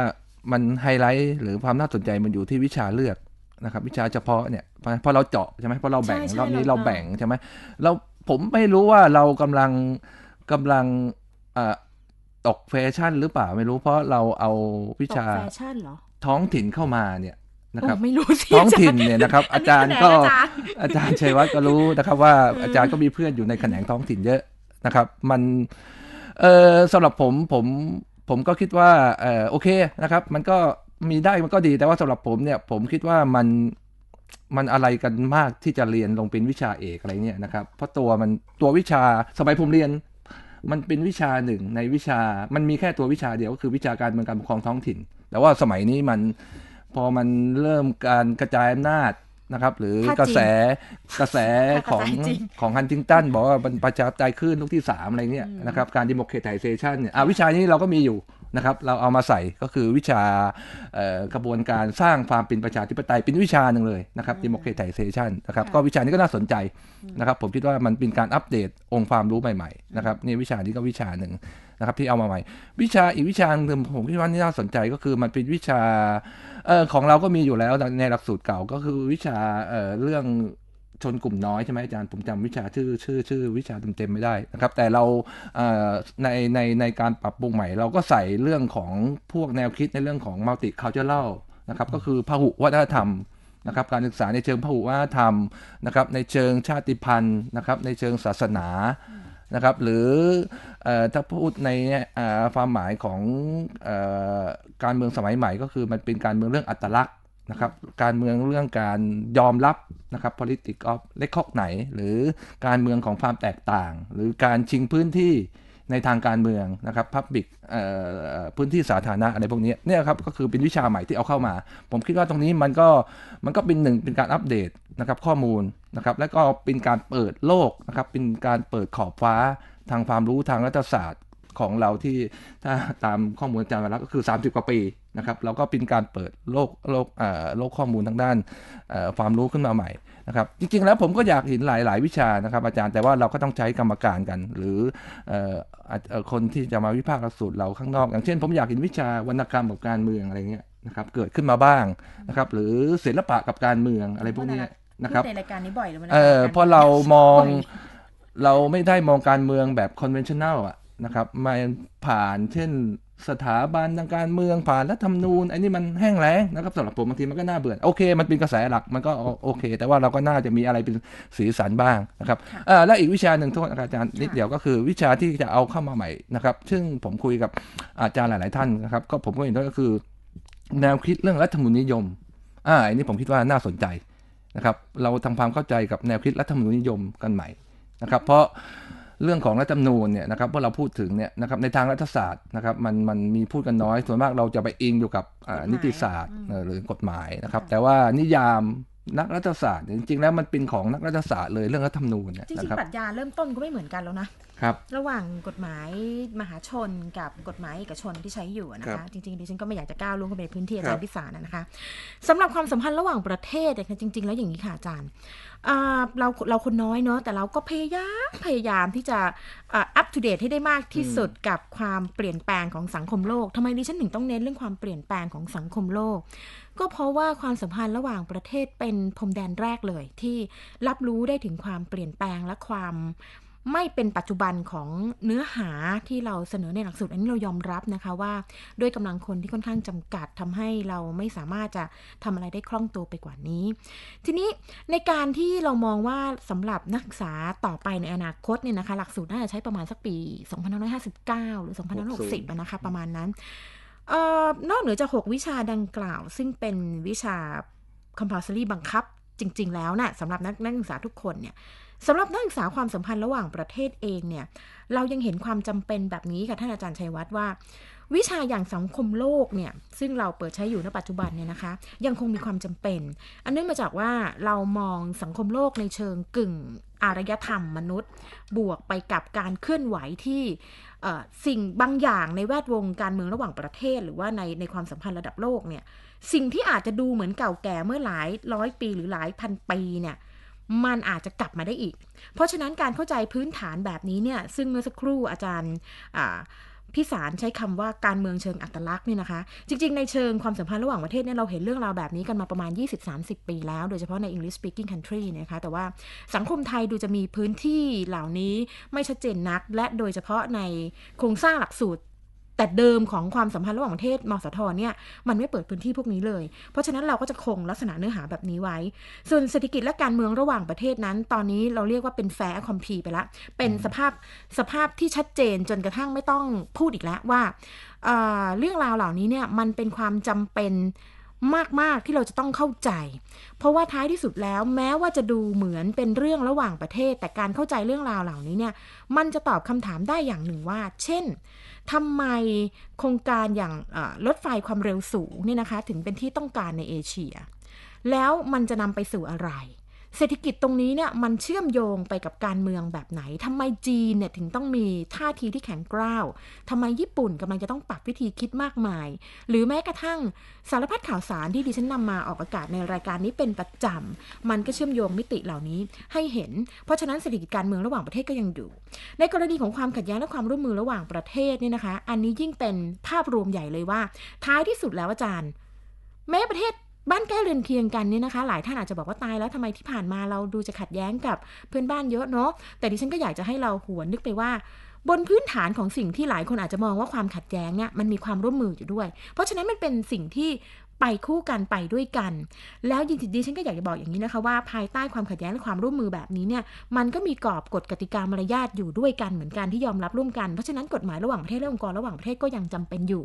มันไฮไลท์หรือความน่าสนใจมันอยู่ที่วิชาเลือกนะครับ วิชาเฉพาะเนี่ยพอเราเจาะใช่ไหมพอเราแบ่งรอบนี้เราแบ่งใช่ไหมเราผมไม่รู้ว่าเรากำลังกำลังตกแฟชั่น หรือเปล่าไม่รู้ เพราะเราเอาวิชาท้องถิ่นเข้ามาเนี่ยนะครับไม่รู้สิท้องถิ่นเนี่ยนะครับ อาจารย์ก็อาจารย์ชัยวัฒน์ก็รู้นะครับ ว่าอาจารย์ก็มีเพื่อนอยู่ในแขนงท้องถิ่นเยอะนะครับ มัน เออสำหรับผมผมผมก็คิดว่าเออโอเคนะครับ มันก็มีได้มันก็ดี แต่ว่าสำหรับผมเนี่ย ผมคิดว่ามันมันอะไรกันมากที่จะเรียนลงเป็นวิชาเอกอะไรเนี่ยนะครับ เพราะตัวมันตัววิชาสมัยผมเรียน มันเป็นวิชาหนึ่งในวิชามันมีแค่ตัววิชาเดียวก็คือวิชาการเมืองการปกครองท้องถิ่น แต่ว่าสมัยนี้มันพอมันเริ่มการกระจายอำนาจนะครับ หรือกระแสกระแสของของฮันติงตัน บอกว่าประชาธิปไตยขึ้นลูกที่สามอะไรเนี่ยนะครับการดิโมเครตไทเซชันเนี่ยอ่าวิชานี้เราก็มีอยู่นะครับ เราเอามาใส่ก็คือวิชากระบวนการสร้างความเป็นประชาธิปไตยเป็นวิชาหนึ่งเลยนะครับดิโมเครตไทเซชันนะครับก็วิชานี้ก็น่าสนใจนะครับ ผมคิดว่ามันเป็นการอัปเดตองค์ความรู้ใหม่ๆนะครับนี่วิชานี้ก็วิชาหนึ่งนะครับที่เอามาใหม่ วิชาอีกวิชาหนึ่งผมคิดว่านี่น่าสนใจก็คือมันเป็นวิชา เออของเรา ก็มีอยู่แล้วในหลักสูตรเก่าก็คือวิชาเออเรื่องชนกลุ่มน้อยใช่ไหมอาจารย์ผมจำวิชาชื่อชื่อชื่อวิชาเต็มๆไม่ได้นะครับ แต่เราในในในการปรับปรุงใหม่ เราก็ใส่เรื่องของพวกแนวคิดในเรื่องของมัลติคาลเจอร์เล่านะครับ ก็คือพหุวัฒนธรรม นะครับ การศึกษาในเชิงพหุวัฒนธรรม นะครับ ในเชิงชาติพันธุ์นะครับ ในเชิงศาสนานะครับหรือถ้าพูดในความหมายของการเมืองสมัยใหม่ก็คือ มันเป็นการเมืองเรื่องอัตลักษณ์นะครับการเมืองเรื่องการยอมรับนะครับ politics of เล็กคอกไหนหรือการเมืองของความแตกต่าง หรือการชิงพื้นที่ในทางการเมืองนะครับพับบิกพื้นที่สาธารณะอะไรพวกนี้เนี่ยครับก็คือเป็นวิชาใหม่ที่เอาเข้ามาผมคิดว่าตรงนี้มันก็มันก็เป็นหนึ่งเป็นการอัปเดตนะครับข้อมูลนะครับและก็เป็นการเปิดโลกนะครับเป็นการเปิดขอบฟ้าทางความรู้ทางรัฐศาสตร์ของเราที่ถ้าตามข้อมูลอาจารย์มาแล้วก็คือ30กว่าปีนะครับเราก็เป็นการเปิดโลกโลกโลกข้อมูลทางด้านความรู้ขึ้นมาใหม่นะครับจริงๆ แล้วผมก็อยากเห็นหลายๆวิชานะครับ อาจารย์แต่ว่าเราก็ต้องใช้กรรมการกัน หรือคนที่จะมาวิพากษ์หลักสูตรเราข้างนอก อย่างเช่นผมอยากเห็นวิชาวรรณกรรมกับการเมืองอะไรเงี้ยนะครับ เกิดขึ้นมาบ้างนะครับ หรือศิลปะกับการเมืองอะไรพวกนี้นะครับในรายการนี้บ่อยเลยมันเพอพอเรามองเราไม่ได้มองการเมืองแบบคอนเวนชั่นแนลอะนะครับมาผ่าน เช่นสถาบันทางการเมืองผ่านรัฐธรรมนูญอันนี้มันแห้งแล้งนะครับสำหรับผมบางทีมันก็น่าเบื่อโอเค มันเป็นกระแสหลักมันก็โอเค แต่ว่าเราก็น่าจะมีอะไรเป็นสีสันบ้างนะครับและอีกวิชาหนึ่งโทษอาจารย์นิดเดียว ก็คือวิชาที่จะเอาเข้ามาใหม่นะครับ ซึ่งผมคุยกับอาจารย์หลาย ๆ ท่านนะครับ ก็ผมก็เห็นด้วยก็คือ แนวคิดเรื่องรัฐธรรมนูญนิยมอ่าอันนี้ผมคิดว่าน่าสนใจนะครับ เราทำความเข้าใจกับแนวคิดรัฐธรรมนูญนิยมกันใหม่นะครับ เพราะเรื่องของรัฐธรรมนูญเนี่ยนะครับเมื่อเราพูดถึงเนี่ยนะครับในทางรัฐศาสตร์นะครับมันมันมีพูดกันน้อย ส่วนมากเราจะไปอิงอยู่กับนิติศาสตร์หรือกฎหมายนะครับแต่ว่านิยามนักรัฐศาสตร์ จริงๆ แล้วมันเป็นของนักรัฐศาสตร์เลยเรื่องรัฐธรรมนูญเนี่ยจริงๆปรัชญาเริ่มต้นก็ไม่เหมือนกันแล้วนะครับระหว่างกฎหมายมหาชนกับกฎหมายเอกชนที่ใช้อยู่นะคะจริงๆดิฉันก็ไม่อยากจะก้าวล่วงเข้าไปในพื้นที่อาจารย์พิสารนะคะสำหรับความสัมพันธ์ระหว่างประเทศเนี่ยจริงๆแล้วอย่างนี้ค่ะอาจารย์เราเราคนน้อยเนาะแต่เราก็พยายามพยายามที่จะอัปเดตให้ได้มากที่สุดกับความเปลี่ยนแปลงของสังคมโลกทำไมดิฉันถึงต้องเน้นเรื่องความเปลี่ยนแปลงของสังคมโลก ก็เพราะว่าความสัมพันธ์ระหว่างประเทศเป็นพรมแดนแรกเลย ที่รับรู้ได้ถึงความเปลี่ยนแปลงและความไม่เป็นปัจจุบันของเนื้อหาที่เราเสนอในหลักสูตรอันนี้เรายอมรับนะคะว่า ด้วยกำลังคนที่ค่อนข้างจำกัดทำให้เราไม่สามารถจะทำอะไรได้คล่องตัวไปกว่านี้ ทีนี้ในการที่เรามองว่าสำหรับนักศึกษาต่อไปในอนาคตเนี่ยนะคะหลักสูตรน่าจะใช้ประมาณสักปี 2559 หรือ 2560นะคะประมาณนั้นนอกเหนือจาก 6 วิชาดังกล่าวซึ่งเป็นวิชา compulsory บังคับ จริง ๆ แล้วนะสำหรับนักนักศึกษาทุกคนเนี่ยสำหรับนักศึกษาความสัมพันธ์ระหว่างประเทศเองเนี่ยเรายังเห็นความจำเป็นแบบนี้ค่ะท่านอาจารย์ชัยวัฒน์ว่า วิชาอย่างสังคมโลกเนี่ยซึ่งเราเปิดใช้อยู่ในปัจจุบันเนี่ยนะคะยังคงมีความจำเป็น อันเนื่องมาจากว่าเรามองสังคมโลกในเชิงกึ่งอารยธรรมมนุษย์ บวกไปกับการเคลื่อนไหวที่สิ่งบางอย่างในแวดวงการเมืองระหว่างประเทศ หรือว่าในในความสัมพันธ์ระดับโลกเนี่ยสิ่งที่อาจจะดูเหมือนเก่าแก่เมื่อหลายร้อยปีหรือหลายพันปีเนี่ยมันอาจจะกลับมาได้อีก เพราะฉะนั้นการเข้าใจพื้นฐานแบบนี้เนี่ย ซึ่งเมื่อสักครู่อาจารย์พี่สารใช้คำว่าการเมืองเชิงอัตลักษณ์เนี่ยนะคะ จริงๆ ในเชิงความสัมพันธ์ระหว่างประเทศเนี่ย เราเห็นเรื่องราวแบบนี้กันมาประมาณ 20-30 ปีแล้ว โดยเฉพาะใน English speaking country นะคะ แต่ว่าสังคมไทยดูจะมีพื้นที่เหล่านี้ไม่ชัดเจนนัก และโดยเฉพาะในโครงสร้างหลักสูตรแต่เดิมของความสัมพันธ์ระหว่างประเทศ มสทเนี่ยมันไม่เปิดพื้นที่พวกนี้เลย เพราะฉะนั้นเราก็จะคงลักษณะเนื้อหาแบบนี้ไว้ ส่วนเศรษฐกิจและการเมืองระหว่างประเทศนั้น ตอนนี้เราเรียกว่าเป็นแฟร์คอมพีไปละ เป็นสภาพสภาพที่ชัดเจนจนกระทั่งไม่ต้องพูดอีกแล้วว่าเรื่องราวเหล่านี้เนี่ยมันเป็นความจำเป็นมาก ๆ ที่เราจะต้องเข้าใจ เพราะว่าท้ายที่สุดแล้วแม้ว่าจะดูเหมือนเป็นเรื่องระหว่างประเทศ แต่การเข้าใจเรื่องราวเหล่านี้เนี่ยมันจะตอบคำถามได้อย่างหนึ่งว่า เช่นทำไมโครงการอย่างรถไฟความเร็วสูงเนี่ยนะคะถึงเป็นที่ต้องการในเอเชีย แล้วมันจะนำไปสู่อะไรเศรษฐกิจตรงนี้เนี่ยมันเชื่อมโยงไปกับการเมืองแบบไหน ทำไมจีนเนี่ยถึงต้องมีท่าทีที่แข็งกร้าว ทำไมญี่ปุ่นกำลังจะต้องปรับวิธีคิดมากมาย หรือแม้กระทั่งสารพัดข่าวสารที่ดิฉันนำมาออกอากาศในรายการนี้เป็นประจำ มันก็เชื่อมโยงมิติเหล่านี้ให้เห็น เพราะฉะนั้นเศรษฐกิจการเมืองระหว่างประเทศก็ยังอยู่ ในกรณีของความขัดแย้งและความร่วมมือระหว่างประเทศเนี่ยนะคะ อันนี้ยิ่งเป็นภาพรวมใหญ่เลยว่า ท้ายที่สุดแล้วอาจารย์ แม้ประเทศบ้านใกล้เรือนเคียงกันเนี่ยนะคะหลายท่านอาจจะบอกว่าตายแล้วทำไมที่ผ่านมาเราดูจะขัดแย้งกับ เพื่อนบ้านเยอะเนาะแต่ดิฉันก็อยากจะให้เราหวนนึกไปว่าบนพื้นฐานของสิ่งที่หลายคนอาจจะมองว่าความขัดแย้งเนี่ยมันมีความร่วมมืออยู่ด้วย เพราะฉะนั้นมันเป็นสิ่งที่ไปคู่กันไปด้วยกัน แล้วยินดีฉันก็อยากจะบอกอย่างนี้นะคะว่าภายใต้ความขัดแย้งและความร่วมมือแบบนี้เนี่ยมันก็มีกรอบกฎกติกามารยาทอยู่ด้วยกันเหมือนกันที่ยอมรับร่วมกันเพราะฉะนั้นกฎหมายระหว่างประเทศและองค์กรระหว่างประเทศก็ยังจำเป็นอยู่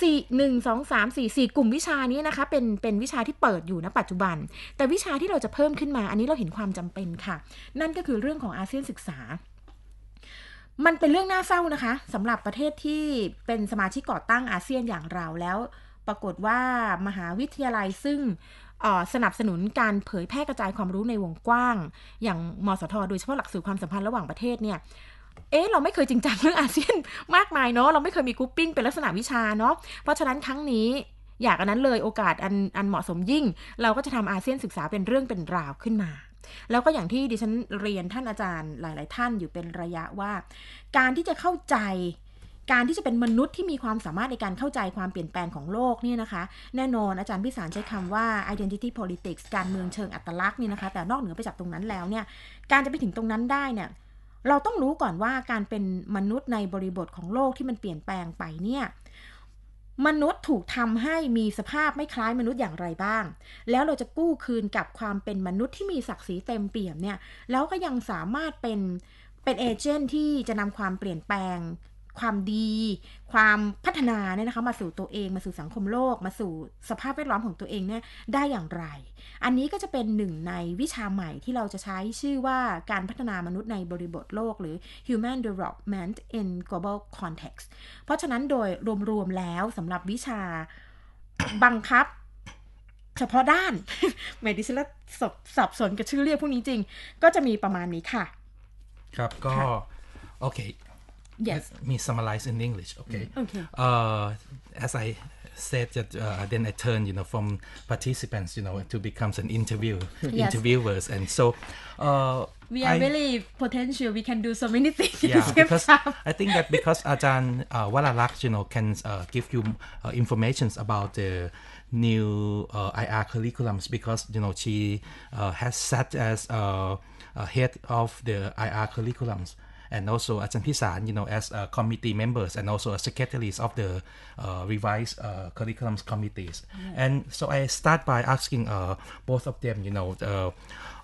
สี่หนึ่งสองสามสี่สี่กลุ่มวิชานี้นะคะเป็นเป็นวิชาที่เปิดอยู่ณปัจจุบัน แต่วิชาที่เราจะเพิ่มขึ้นมาอันนี้เราเห็นความจำเป็นค่ะ นั่นก็คือเรื่องของอาเซียนศึกษา มันเป็นเรื่องน่าเศร้านะคะสำหรับประเทศที่เป็นสมาชิกก่อตั้งอาเซียนอย่างเราแล้ว ปรากฏว่ามหาวิทยาลัยซึ่งสนับสนุนการเผยแพร่กระจายความรู้ในวงกว้าง อย่างมสทโดยเฉพาะหลักสูตรความสัมพันธ์ระหว่างประเทศเนี่ยเอ๊ะเราไม่เคยจริงจังเรื่องอาเซียน มากมายเนาะ เราไม่เคยมีกรุ๊ปปิ้งเป็นลักษณะวิชาเนาะ เพราะฉะนั้นครั้งนี้อยากอันนั้นเลยโอกาสอันอันเหมาะสมยิ่ง เราก็จะทำอาเซียนศึกษาเป็นเรื่องเป็นราวขึ้นมา แล้วก็อย่างที่ดิฉันเรียนท่านอาจารย์หลาย ๆ ท่านอยู่เป็นระยะว่า การที่จะเข้าใจ การที่จะเป็นมนุษย์ที่มีความสามารถในการเข้าใจความเปลี่ยนแปลงของโลกเนี่ยนะคะ แน่นอนอาจารย์พิสารใช้คำว่า identity politics การเมืองเชิงอัตลักษณ์นี่นะคะ แต่นอกเหนือไปจากตรงนั้นแล้วเนี่ยการจะไปถึงตรงนั้นได้เนี่ยเราต้องรู้ก่อนว่าการเป็นมนุษย์ในบริบทของโลกที่มันเปลี่ยนแปลงไปเนี่ยมนุษย์ถูกทำให้มีสภาพไม่คล้ายมนุษย์อย่างไรบ้าง แล้วเราจะกู้คืนกับความเป็นมนุษย์ที่มีศักดิ์ศรีเต็มเปี่ยมเนี่ยแล้วก็ยังสามารถเป็นเป็นเอเจนต์ที่จะนำความเปลี่ยนแปลงความดีความพัฒนาเนี่ยนะคะมาสู่ตัวเองมาสู่สังคมโลก มาสู่สภาพแวดล้อมของตัวเองเนี่ยได้อย่างไร อันนี้ก็จะเป็นหนึ่งในวิชาใหม่ที่เราจะใช้ชื่อว่าการพัฒนามนุษย์ในบริบทโลกหรือ Human Development in Global Context เพราะฉะนั้นโดยรวมๆแล้วสำหรับวิชาบังคับ เฉพาะด้านเมดิฉันสอบสับสนกับชื่อเรียกพวกนี้จริงก็จะมีประมาณนี้ค่ะ ครับก็โอเค Yes. Let me summarize in English, okay? Mm. Okay. Uh, as I said that uh, then I turned, you know, from participants, you know, to becomes an interview, yes. interviewers, and so. Uh, we are I, really potential. We can do so many things. Yeah, because time. I think that because Ajahn uh, Walalak, you know, can uh, give you uh, informations about the new uh, IR curriculums because you know she uh, has sat as uh, a head of the IR curriculums and also Achan Pisan, you know, as uh, committee members and also as secretaries of the uh, revised uh, curriculums committees. And so I start by asking uh, both of them, you know, uh,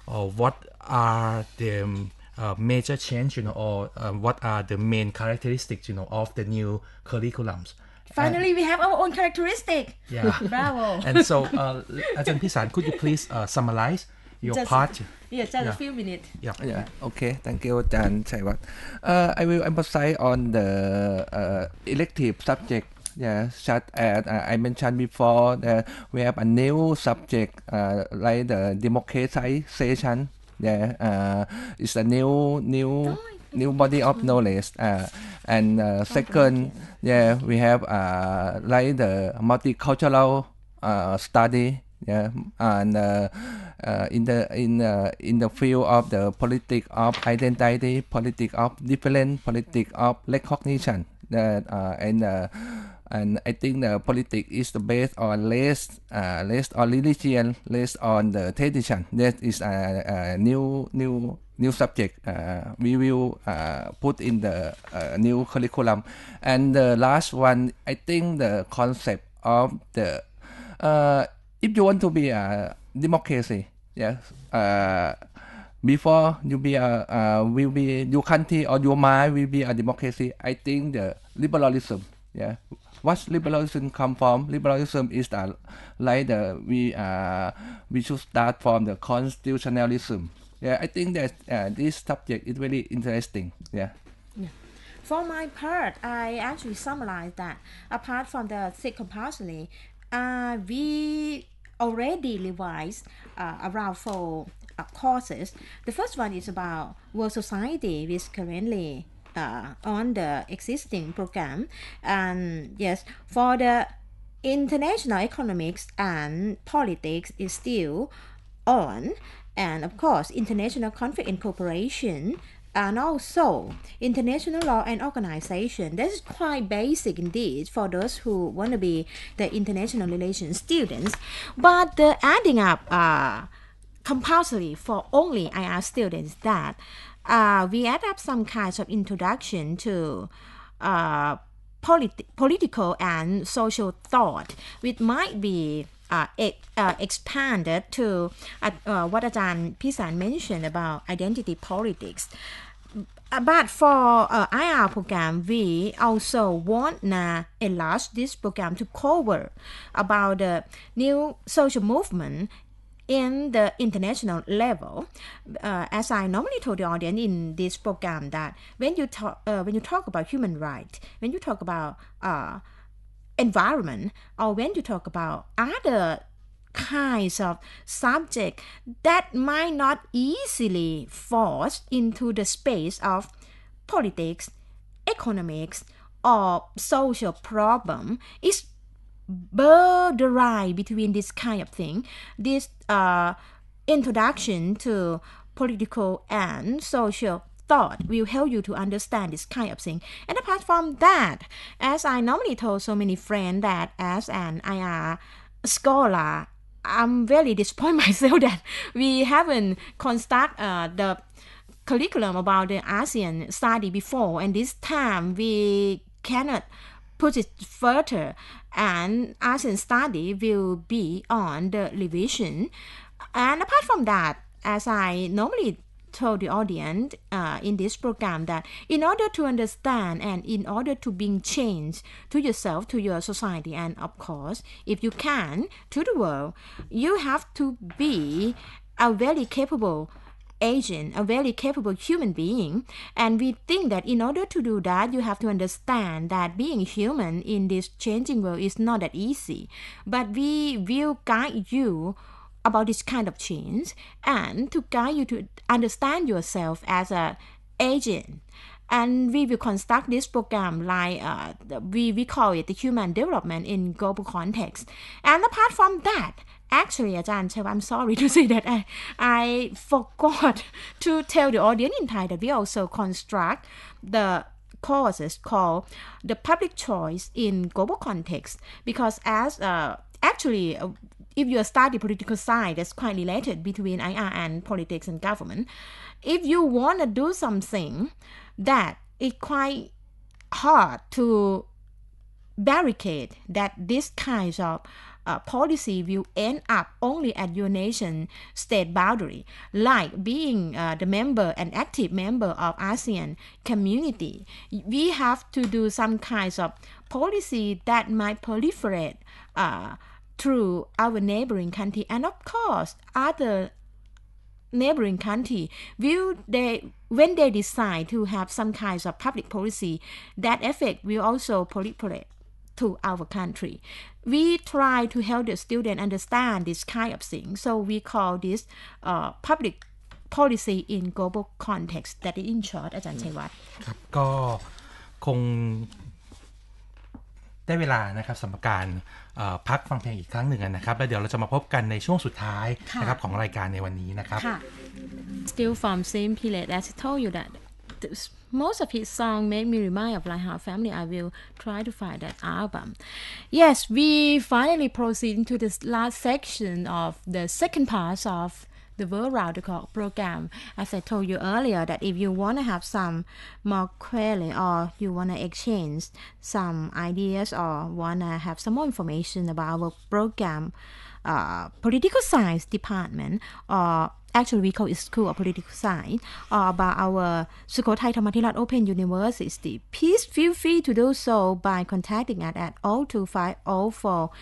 uh, what are the uh, major change, you know, or what are the main characteristics, you know, of the new curriculums? Finally, and, we have our own characteristic. Yeah. Bravo. and so, uh, Ajahn Pisan, could you please summarize your Just, part? Yeah, just yeah. a few minutes. Yeah. yeah. Okay. Thank you, Chan Chaiwat. Uh, I will emphasize on the uh, elective subject. Yeah, such as uh, I mentioned before, that we have a new subject uh, like the democratization. Yeah, uh, it's a new new oh, new body of knowledge. Uh, and uh, second, yeah, we have uh, like the multicultural uh, study yeah, and uh, uh, in the in uh, in the field of the politics of identity, politics of difference, politics of recognition, uh, and uh, and I think the politics is the based on less uh, less on religion, less on the tradition. That is a, a new new new subject uh, we will uh, put in the uh, new curriculum and the last one i think the concept of the uh, if you want to be a democracy, yes, uh, before you be a uh, will be your country or your mind will be a democracy. I think the liberalism, yeah. What liberalism come from? Liberalism is that like the we uh we should start from the constitutionalism. Yeah, I think that uh, this subject is really interesting. Yeah. Yeah. For my part, I actually summarized that apart from the second compulsory, uh, we already revised uh, around four uh, courses. The first one is about world society, which currently uh, on the existing program. And yes, for the international economics and politics is still on. And of course, international conflict and cooperation and also international law and organization. This is quite basic indeed for those who want to be the international relations students, but the adding up are uh, compulsory for only IR students that uh, we add up some kinds of introduction to uh, politi- political and social thought, which might be uh, it, uh, expanded to uh, uh what Ajahn Pisan mentioned about identity politics. Uh, but for uh, IR program, we also want to enlarge this program to cover about the new social movement in the international level. Uh, as I normally told the audience in this program that when you talk uh, when you talk about human rights, when you talk about uh, environment, or when you talk about other kinds of subject that might not easily force into the space of politics, economics, or social problem is borderline between this kind of thing, this uh, introduction to political and social thought will help you to understand this kind of thing. And apart from that, as I normally told so many friends that as an IR uh, scholar, I'm very disappointed myself that we haven't construct uh, the curriculum about the ASEAN study before, and this time we cannot put it further, and ASEAN study will be on the revision. And apart from that, as I normally told the audience uh, in this program that in order to understand and in order to bring change to yourself, to your society, and of course, if you can, to the world, you have to be a very capable agent, a very capable human being. And we think that in order to do that, you have to understand that being human in this changing world is not that easy. But we will guide you about this kind of change and to guide you to understand yourself as an agent and we will construct this program like uh, we, we call it the human development in global context and apart from that actually uh, Ajahn I'm sorry to say that I, I forgot to tell the audience in Thai that we also construct the courses called the public choice in global context because as uh, actually uh, if you study political science, that's quite related between IR and politics and government. If you want to do something that is quite hard to barricade that this kind of uh, policy will end up only at your nation state boundary, like being uh, the member and active member of ASEAN community. We have to do some kinds of policy that might proliferate uh, through our neighboring country and of course other neighboring country will they when they decide to have some kinds of public policy that effect will also proliferate to our country we try to help the student understand this kind of thing so we call this uh, public policy in global context that is in short อาจารย์ชัยวัฒน์ครับก็คงได้เวลานะครับสำหรับการพักฟังเพลงอีกครั้งหนึ่งนะครับแล้วเดี๋ยวเราจะมาพบกันในช่วงสุดท้ายนะครับของรายการในวันนี้นะครับ Still from same period as I told you that most of his s o n g make me remind of l i k e h o w family. I will try to find that album. Yes, we finally proceed i n to the last section of the second part of the World round the clock program. As I told you earlier, that if you want to have some more query or you want to exchange some ideas or want to have some more information about our program, uh, political science department or Actually, we call it School of Political Science uh, about our Sukhothai Thammathirat Open University. Please feel free to do so by contacting us at 025047355,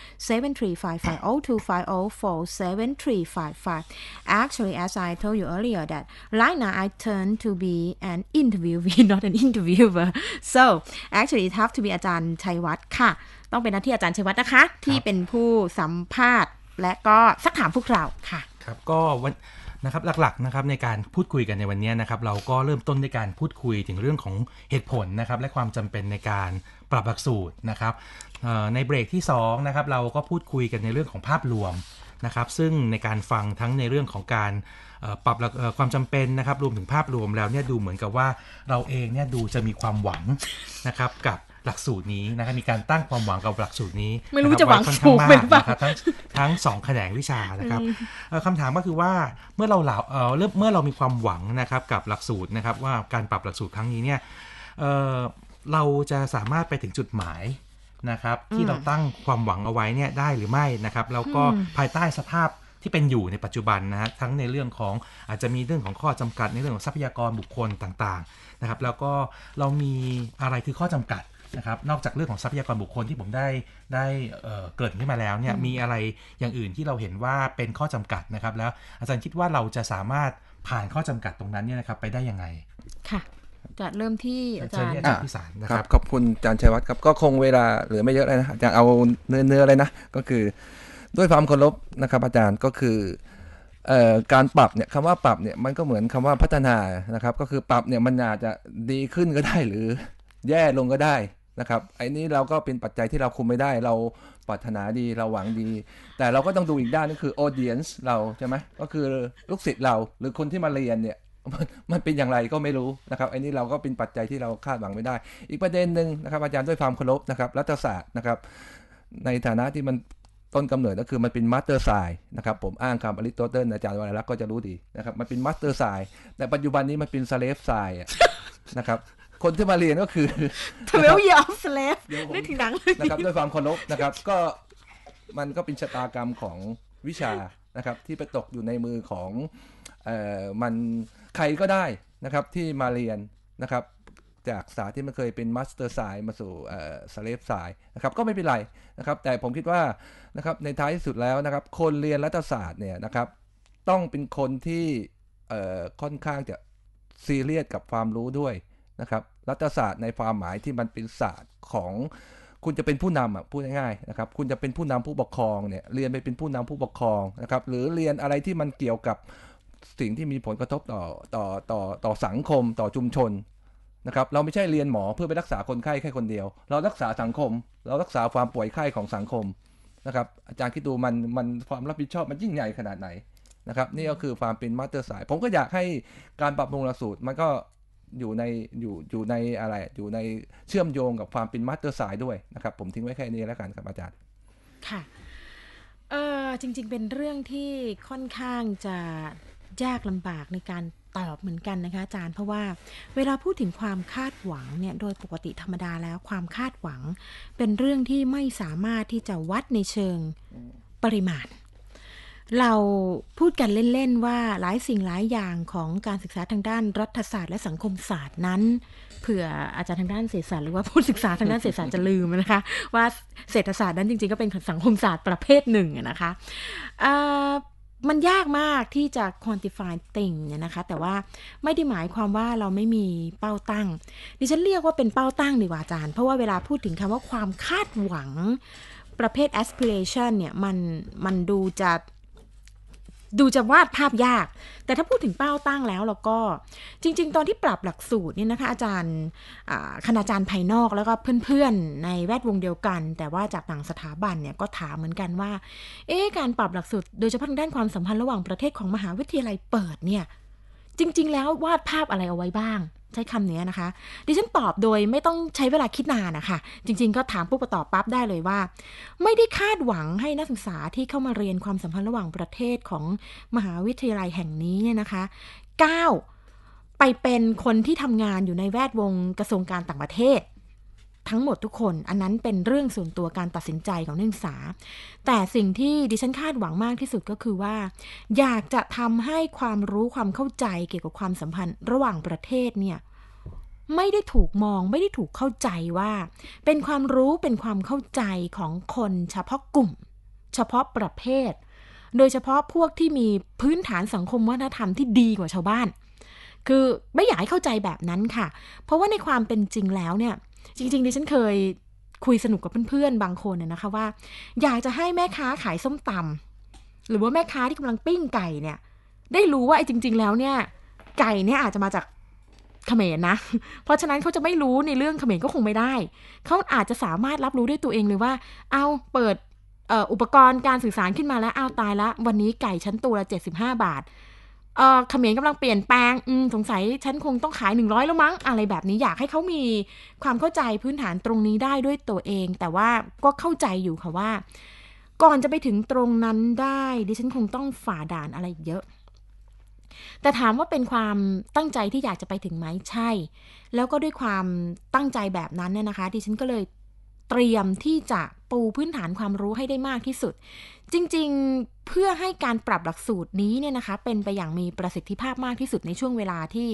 025047355. Actually, as I told you earlier, that right now I turn to be an interviewee, not an interviewer. So, actually, it have to be อาจารย์ ชัยวัฒน์ค่ะ ต้องเป็นหน้าที่อาจารย์ ชัยวัฒน์นะคะ ที่เป็นผู้สัมภาษณ์ และก็สักถามพวกเรา ค่ะ ครับ ก็วันนะครับหลักๆนะครับในการพูดคุยกันในวันนี้นะครับเราก็เริ่มต้นในการพูดคุยถึงเรื่องของเหตุผลนะครับและความจำเป็นในการปรับหลักสูตรนะครับในเบรกที่2นะครับเราก็พูดคุยกันในเรื่องของภาพรวมนะครับ ซึ่งในการฟังทั้งในเรื่องของการปรับความจำเป็นนะครับ รวมถึงภาพรวมแล้วเนี่ยดูเหมือนกับว่าเราเองเนี่ยดูจะมีความหวังนะครับกับหลักสูตรนี้นะครับมีการตั้งความหวังกับหลักสูตรนี้ ไม่รู้จะหวังสูงไหมนะครับทั้งทั้งสองแขนงวิชานะครับคำถามก็คือว่าเมื่อเราเหล่าเออมเมื่อเรามีความหวังนะครับกับหลักสูตรนะครับ ว่าการปรับหลักสูตรครั้งนี้เนี่ยเราจะสามารถไปถึงจุดหมายนะครับที่เราตั้งความหวังเอาไว้เนี่ยได้หรือไม่นะครับแล้วก็ภายใต้สภาพที่เป็นอยู่ในปัจจุบันนะฮะทั้งในเรื่องของอาจจะมีเรื่องของข้อจำกัดในเรื่องของทรัพยากรบุคคลต่างๆนะครับแล้วก็เรามีอะไรคือข้อจำกัดนะครับนอกจากเรื่องของทรัพยากรบุคคลที่ผมได้ได้เกิดขึ้นมาแล้วเนี่ยมีอะไรอย่างอื่นที่เราเห็นว่าเป็นข้อจำกัดนะครับแล้วอาจารย์คิดว่าเราจะสามารถผ่านข้อจำกัดตรงนั้นเนี่ยนะครับไปได้ยังไงค่ะจะเริ่มที่อาจารย์พิสารนะครับ ขอบคุณอาจารย์ชัยวัฒน์ครับก็คงเวลาเหลือไม่เยอะเลยนะอาจารย์เอาเนื้อเนื้อเลยนะก็คือด้วยความเคารพนะครับ อาจารย์ก็คือการปรับเนี่ยคำว่าปรับเนี่ยมันก็เหมือนคำว่าพัฒนานะครับ ก็คือปรับเนี่ยมันอาจจะดีขึ้นก็ได้หรือแย่ลงก็ได้นะครับไอ้นี้เราก็เป็นปัจจัยที่เราคุมไม่ได้ เราปรารถนาดีเราหวังดี แต่เราก็ต้องดูอีกด้านนั่นคืออเดียนส์เราใช่ไหมก็คือลูกศิษย์เรา หรือคนที่มาเรียนเนี่ยมันมันเป็นอย่างไรก็ไม่รู้นะครับไอ้นี้เราก็เป็นปัจจัยที่เราคาดหวังไม่ได้ อีกประเด็นหนึ่งนะครับ อาจารย์ด้วยความเคารพนะครับ รัฐศาสตร์นะครับ ในฐานะที่มันต้นกำเนิดก็คือ มันเป็นมัตเตอร์ไซนะครับผมอ้างคำอริสโตเติลอาจารย์วรรักษ์ก็จะรู้ดีนะครับมันเป็นมัตเตอร์ไซแต่ปัจจุบันนี้มันเป็นสเลฟไซนะครับคนที่มาเรียนก็คือ t w e l ว e Years of Slave นด้ถึงหนังเลยนะครับด้วยความเคารพนะครับก็ มันก็เป็นชะตากรรมของวิชานะครับ ที่ไปตกอยู่ในมือของเอ่อมันใครก็ได้นะครับที่มาเรียนนะครับ จากสาที่มันเคยเป็นมาสเตอร์สายมาสู่เอ่อสเลฟสายนะครับก็ไม่เป็นไรนะครับแต่ผมคิดว่านะครับในท้ายที่สุดแล้วนะครับคนเรียนรัฐศาสตร์เนี่ยนะครับต้องเป็นคนที่เอ่อค่อนข้างจะซีเรียสกับความรู้ด้วยนะครับรัฐศาสตร์ในความหมายที่มันเป็นศาสตร์ของ คุณจะเป็นผู้นำอ่ะพูดง่ายๆนะครับคุณจะเป็นผู้นำผู้ปกครองเนี่ยเรียนไปเป็นผู้นำผู้ปกครองนะครับ หรือเรียนอะไรที่มันเกี่ยวกับสิ่งที่มีผลกระทบต่อต่อต่อต่อสังคมต่อชุมชนนะครับ เราไม่ใช่เรียนหมอเพื่อไปรักษาคนไข้แค่คนเดียว เรารักษาสังคม เรารักษาความป่วยไข้ของสังคมนะครับอาจารย์คิดดูมันมันความรับผิดชอบมันยิ่งใหญ่ขนาดไหนนะครับนี่ก็คือความเป็นมาสเตอร์สายผมก็อยากให้การปรับปรุงหลักสูตรมันก็อยู่ในอยู่อยู่ในอะไรอยู่ในเชื่อมโยงกับความเป็นมาสเตอร์สายด้วยนะครับ ผมทิ้งไว้แค่นี้แล้วกันครับอาจารย์ ค่ะเออจริง ๆ เป็นเรื่องที่ค่อนข้างจะยากลำบากในการตอบเหมือนกันนะคะอาจารย์ เพราะว่าเวลาพูดถึงความคาดหวังเนี่ยโดยปกติธรรมดาแล้ว ความคาดหวังเป็นเรื่องที่ไม่สามารถที่จะวัดในเชิงปริมาณเราพูดกันเล่นๆ ว่าหลายสิ่งหลายอย่างของการศึกษาทางด้านรัฐศาสตร์และสังคมศาสตร์นั้น เผื่ออาจารย์ทางด้านเศรษฐศาสตร์หรือว่าผู้ศึกษาทางด้านเศรษฐศาสตร์จะลืมนะคะว่าเศรษฐศาสตร์นั้นจริง ๆ ก็เป็นสังคมศาสตร์ประเภทหนึ่งนะคะมันยากมากที่จะ quantify thing เนี่ยนะคะแต่ว่า ไม่ได้หมายความว่าเราไม่มีเป้าตั้ง ดิฉันเรียกว่าเป็นเป้าตั้งดีกว่าอาจารย์เพราะว่าเวลาพูดถึงคำว่าความคาดหวังประเภท aspiration เนี่ยมันมันดูจะดูจะวาดภาพยาก แต่ถ้าพูดถึงเป้าตั้งแล้วเราก็จริงๆ ตอนที่ปรับหลักสูตรเนี่ยนะคะอาจารย์คณาจารย์ภายนอกแล้วก็เพื่อนๆ ในแวดวงเดียวกัน แต่ว่าจากต่างสถาบันเนี่ยก็ถามเหมือนกันว่าเอ๊การปรับหลักสูตรโดยเฉพาะทางด้านความสัมพันธ์ระหว่างประเทศของมหาวิทยาลัยเปิดเนี่ยจริงๆ แล้ววาดภาพอะไรเอาไว้บ้างใช้คำนี้นะคะ ดิฉันตอบโดยไม่ต้องใช้เวลาคิดนานนะคะ จริงๆ ก็ถามผู้ประตอบปั๊บได้เลยว่า ไม่ได้คาดหวังให้นักศึกษาที่เข้ามาเรียนความสัมพันธ์ระหว่างประเทศของมหาวิทยาลัยแห่งนี้เนี่ยนะคะ ก้าวไปเป็นคนที่ทำงานอยู่ในแวดวงกระทรวงการต่างประเทศทั้งหมดทุกคนอันนั้นเป็นเรื่องส่วนตัวการตัดสินใจของนักศึกษา แต่สิ่งที่ดิฉันคาดหวังมากที่สุดก็คือว่า อยากจะทำให้ความรู้ความเข้าใจเกี่ยวกับความสัมพันธ์ระหว่างประเทศเนี่ยไม่ได้ถูกมอง ไม่ได้ถูกเข้าใจว่า เป็นความรู้เป็นความเข้าใจของคนเฉพาะกลุ่ม เฉพาะประเภท โดยเฉพาะพวกที่มีพื้นฐานสังคมวัฒนธรรมที่ดีกว่าชาวบ้าน คือไม่อยากให้เข้าใจแบบนั้นค่ะ เพราะว่าในความเป็นจริงแล้วเนี่ยจริงๆดิฉันเคยคุยสนุกกับเพื่อนๆ บางคนเนี่ยนะคะว่า อยากจะให้แม่ค้าขายส้มตำ หรือว่าแม่ค้าที่กำลังปิ้งไก่เนี่ย ได้รู้ว่าไอ้จริง ๆ แล้วเนี่ย ไก่เนี่ยอาจจะมาจากเขมรนะ เพราะฉะนั้นเขาจะไม่รู้ในเรื่องเขมรก็คงไม่ได้ เขาอาจจะสามารถรับรู้ด้วยตัวเองเลยว่า เอาเปิดอุปกรณ์การสื่อสารขึ้นมาแล้วเอาตายละวันนี้ไก่ชั้นตัวละ75บาทเออเขมรกำลังเปลี่ยนแปลงอืมสงสัยฉันคงต้องขาย100 แล้วมั้ง อะไรแบบนี้อยากให้เขามีความเข้าใจพื้นฐานตรงนี้ได้ด้วยตัวเอง แต่ว่าก็เข้าใจอยู่ค่ะว่า ก่อนจะไปถึงตรงนั้นได้ดิฉันคงต้องฝ่าด่านอะไรเยอะ แต่ถามว่าเป็นความตั้งใจที่อยากจะไปถึงไหมใช่ แล้วก็ด้วยความตั้งใจแบบนั้นเนี่ยนะคะ ดิฉันก็เลยเตรียมที่จะปูพื้นฐานความรู้ให้ได้มากที่สุดจริงๆ เพื่อให้การปรับหลักสูตรนี้เนี่ยนะคะเป็นไปอย่างมีประสิทธิภาพมากที่สุดในช่วงเวลาที่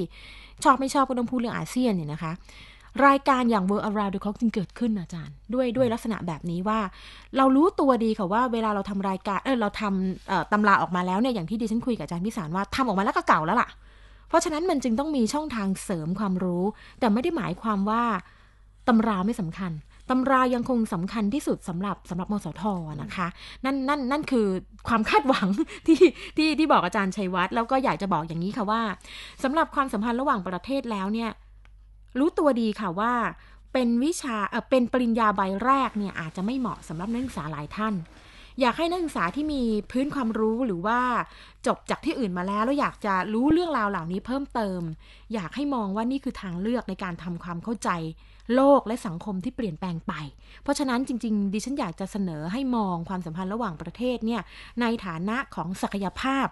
ชอบไม่ชอบก็ต้องพูดเรื่องอาเซียนเนี่ยนะคะรายการอย่าง World Around the Clock จึงเกิดขึ้นอาจารย์ด้วยด้วยลักษณะแบบนี้ว่า เรารู้ตัวดีค่ะว่าเวลาเราทำรายการเออเราทำตำราออกมาแล้วเนี่ยอย่างที่ดิฉันคุยกับอาจารย์พิสารว่าทำออกมาแล้วก็เก่าแล้วล่ะ เพราะฉะนั้นมันจึงต้องมีช่องทางเสริมความรู้ แต่ไม่ได้หมายความว่าตำราไม่สำคัญตำรายังคงสำคัญที่สุดสำหรับสำหรับมสทนะคะนั่นนั่นนั่นคือความคาดหวังที่ที่ที่บอกอาจารย์ชัยวัฒน์แล้วก็อยากจะบอกอย่างนี้ค่ะว่าสำหรับความสัมพันธ์ระหว่างประเทศแล้วเนี่ย รู้ตัวดีค่ะว่า เป็นวิชาเป็นปริญญาใบแรกเนี่ย อาจจะไม่เหมาะสำหรับนักศึกษาหลายท่าน อยากให้นักศึกษาที่มีพื้นความรู้หรือว่าจบจากที่อื่นมาแล้ว แล้วอยากจะรู้เรื่องราวเหล่านี้เพิ่มเติม อยากให้มองว่านี่คือทางเลือกในการทำความเข้าใจโลกและสังคมที่เปลี่ยนแปลงไป เพราะฉะนั้นจริงๆ ดิฉันอยากจะเสนอให้มองความสัมพันธ์ระหว่างประเทศเนี่ยในฐานะของศักยภาพ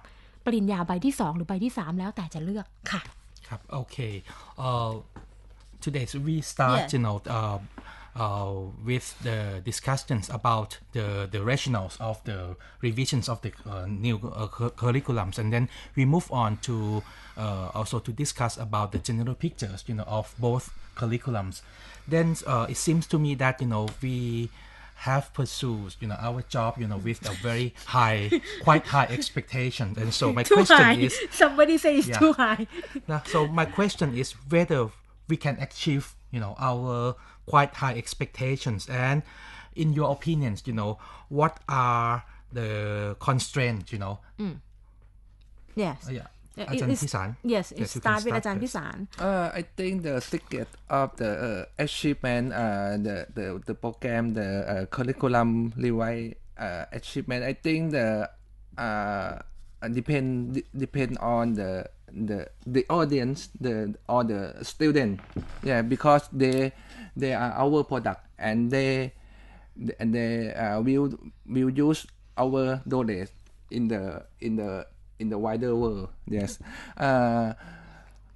ปริญญาใบที่ 2 หรือใบที่ 3 แล้วแต่จะเลือกค่ะครับ โอเค today we start you e a h y know uh, Uh, with the discussions about the, the rationals e of the revisions of the uh, new uh, cu r r i c u l u m s and then we move on to uh, also to discuss about the general pictures you know of both curriculums then uh, it seems to me that you know we have pursued you know our job you know with a very high quite high expectation and so my too question high. is somebody says yeah. too high so my question is whether we can achieve you know our quite high expectations and in your opinions you know what are the constraints you know mm. yes yeah อาจารย์พิสาร yes It's start with อาจารย์พิสาร uh I think the secret of the uh, achievement uh the the the program the uh, curriculum rewrite uh, achievement I think the uh, uh depend depend on the the the audience the or the student yeah because they they are our product and they and they uh, will will use our knowledge in the in the in the wider world. Yes. Uh,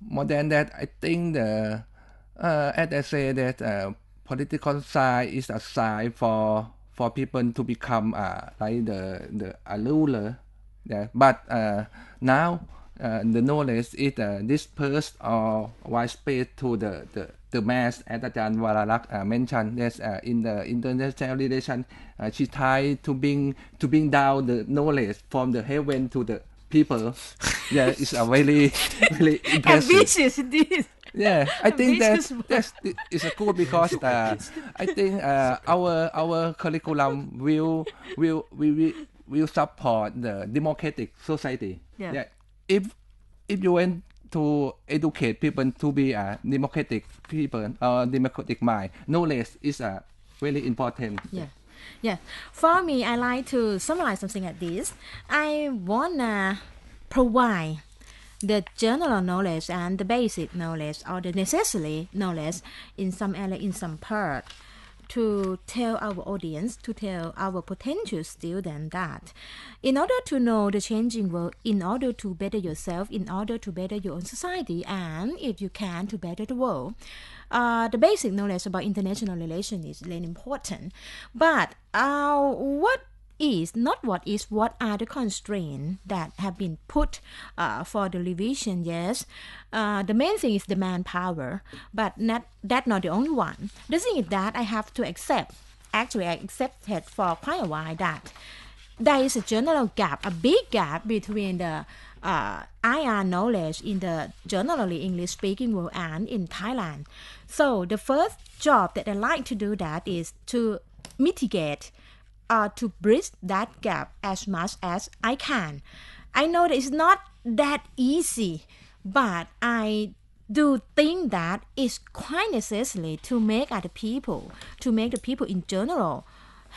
more than that, I think the uh, as I say that uh, political side is a side for for people to become uh, like the the a ruler. Yeah. But uh, now uh, the knowledge is uh, dispersed or widespread to the, the the mass, as Ajahn Varalak uh, mentioned, yes, uh, in the international relation, uh, she tried to bring to bring down the knowledge from the heaven to the people. Yeah, it's a uh, really, really impressive. Ambitious indeed. Yeah, I think that that's it's cool because uh, I think uh, our our curriculum will will will will support the democratic society. Yeah. yeah. If if you want to educate people to be a uh, democratic people or uh, democratic mind, knowledge is a really important. Yeah. Yeah, for me, I like to summarize something like this. I wanna provide the general knowledge and the basic knowledge or the necessary knowledge in some area, in some part to tell our audience, to tell our potential student that in order to know the changing world, in order to better yourself, in order to better your own society, and if you can, to better the world, uh, the basic knowledge about international relations is really important. But uh, what is, not what is, what are the constraints that have been put uh, for the revision, yes. Uh, the main thing is the manpower, but not, that's not the only one. The thing is that I have to accept, actually I accepted for quite a while that there is a general gap, a big gap between the uh, IR knowledge in the generally English speaking world and in Thailand. So the first job that I like to do that is to mitigate uh, to bridge that gap as much as I can. I know that it's not that easy, but I do think that it's quite necessary to make other people, to make the people in general,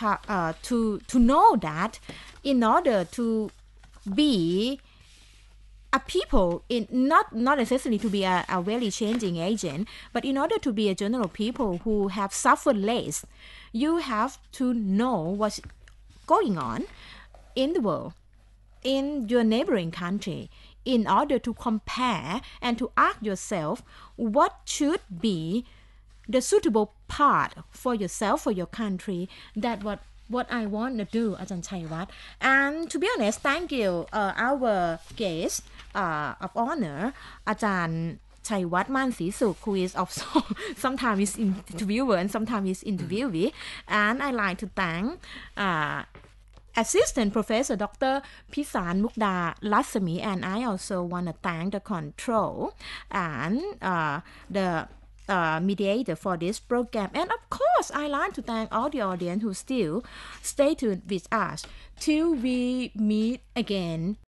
uh, to to know that in order to be a people in not not necessarily to be a, a really changing agent, but in order to be a general people who have suffered less, you have to know what's going on in the world, in your neighboring country, in order to compare and to ask yourself what should be the suitable part for yourself, for your country, that what what I want to do, Ajahn Chaiwat. And to be honest, thank you, uh, our guest uh, of honor, Ajahn ชัยวัฒน์ม่านศรีสุข who is also sometimes is interviewer and sometimes is interviewee and I like to thank uh, Assistant Professor Dr. Pisan Mukda Lassami and I also want to thank the control and uh, the uh, mediator for this program. And of course, I like to thank all the audience who still stay tuned with us till we meet again.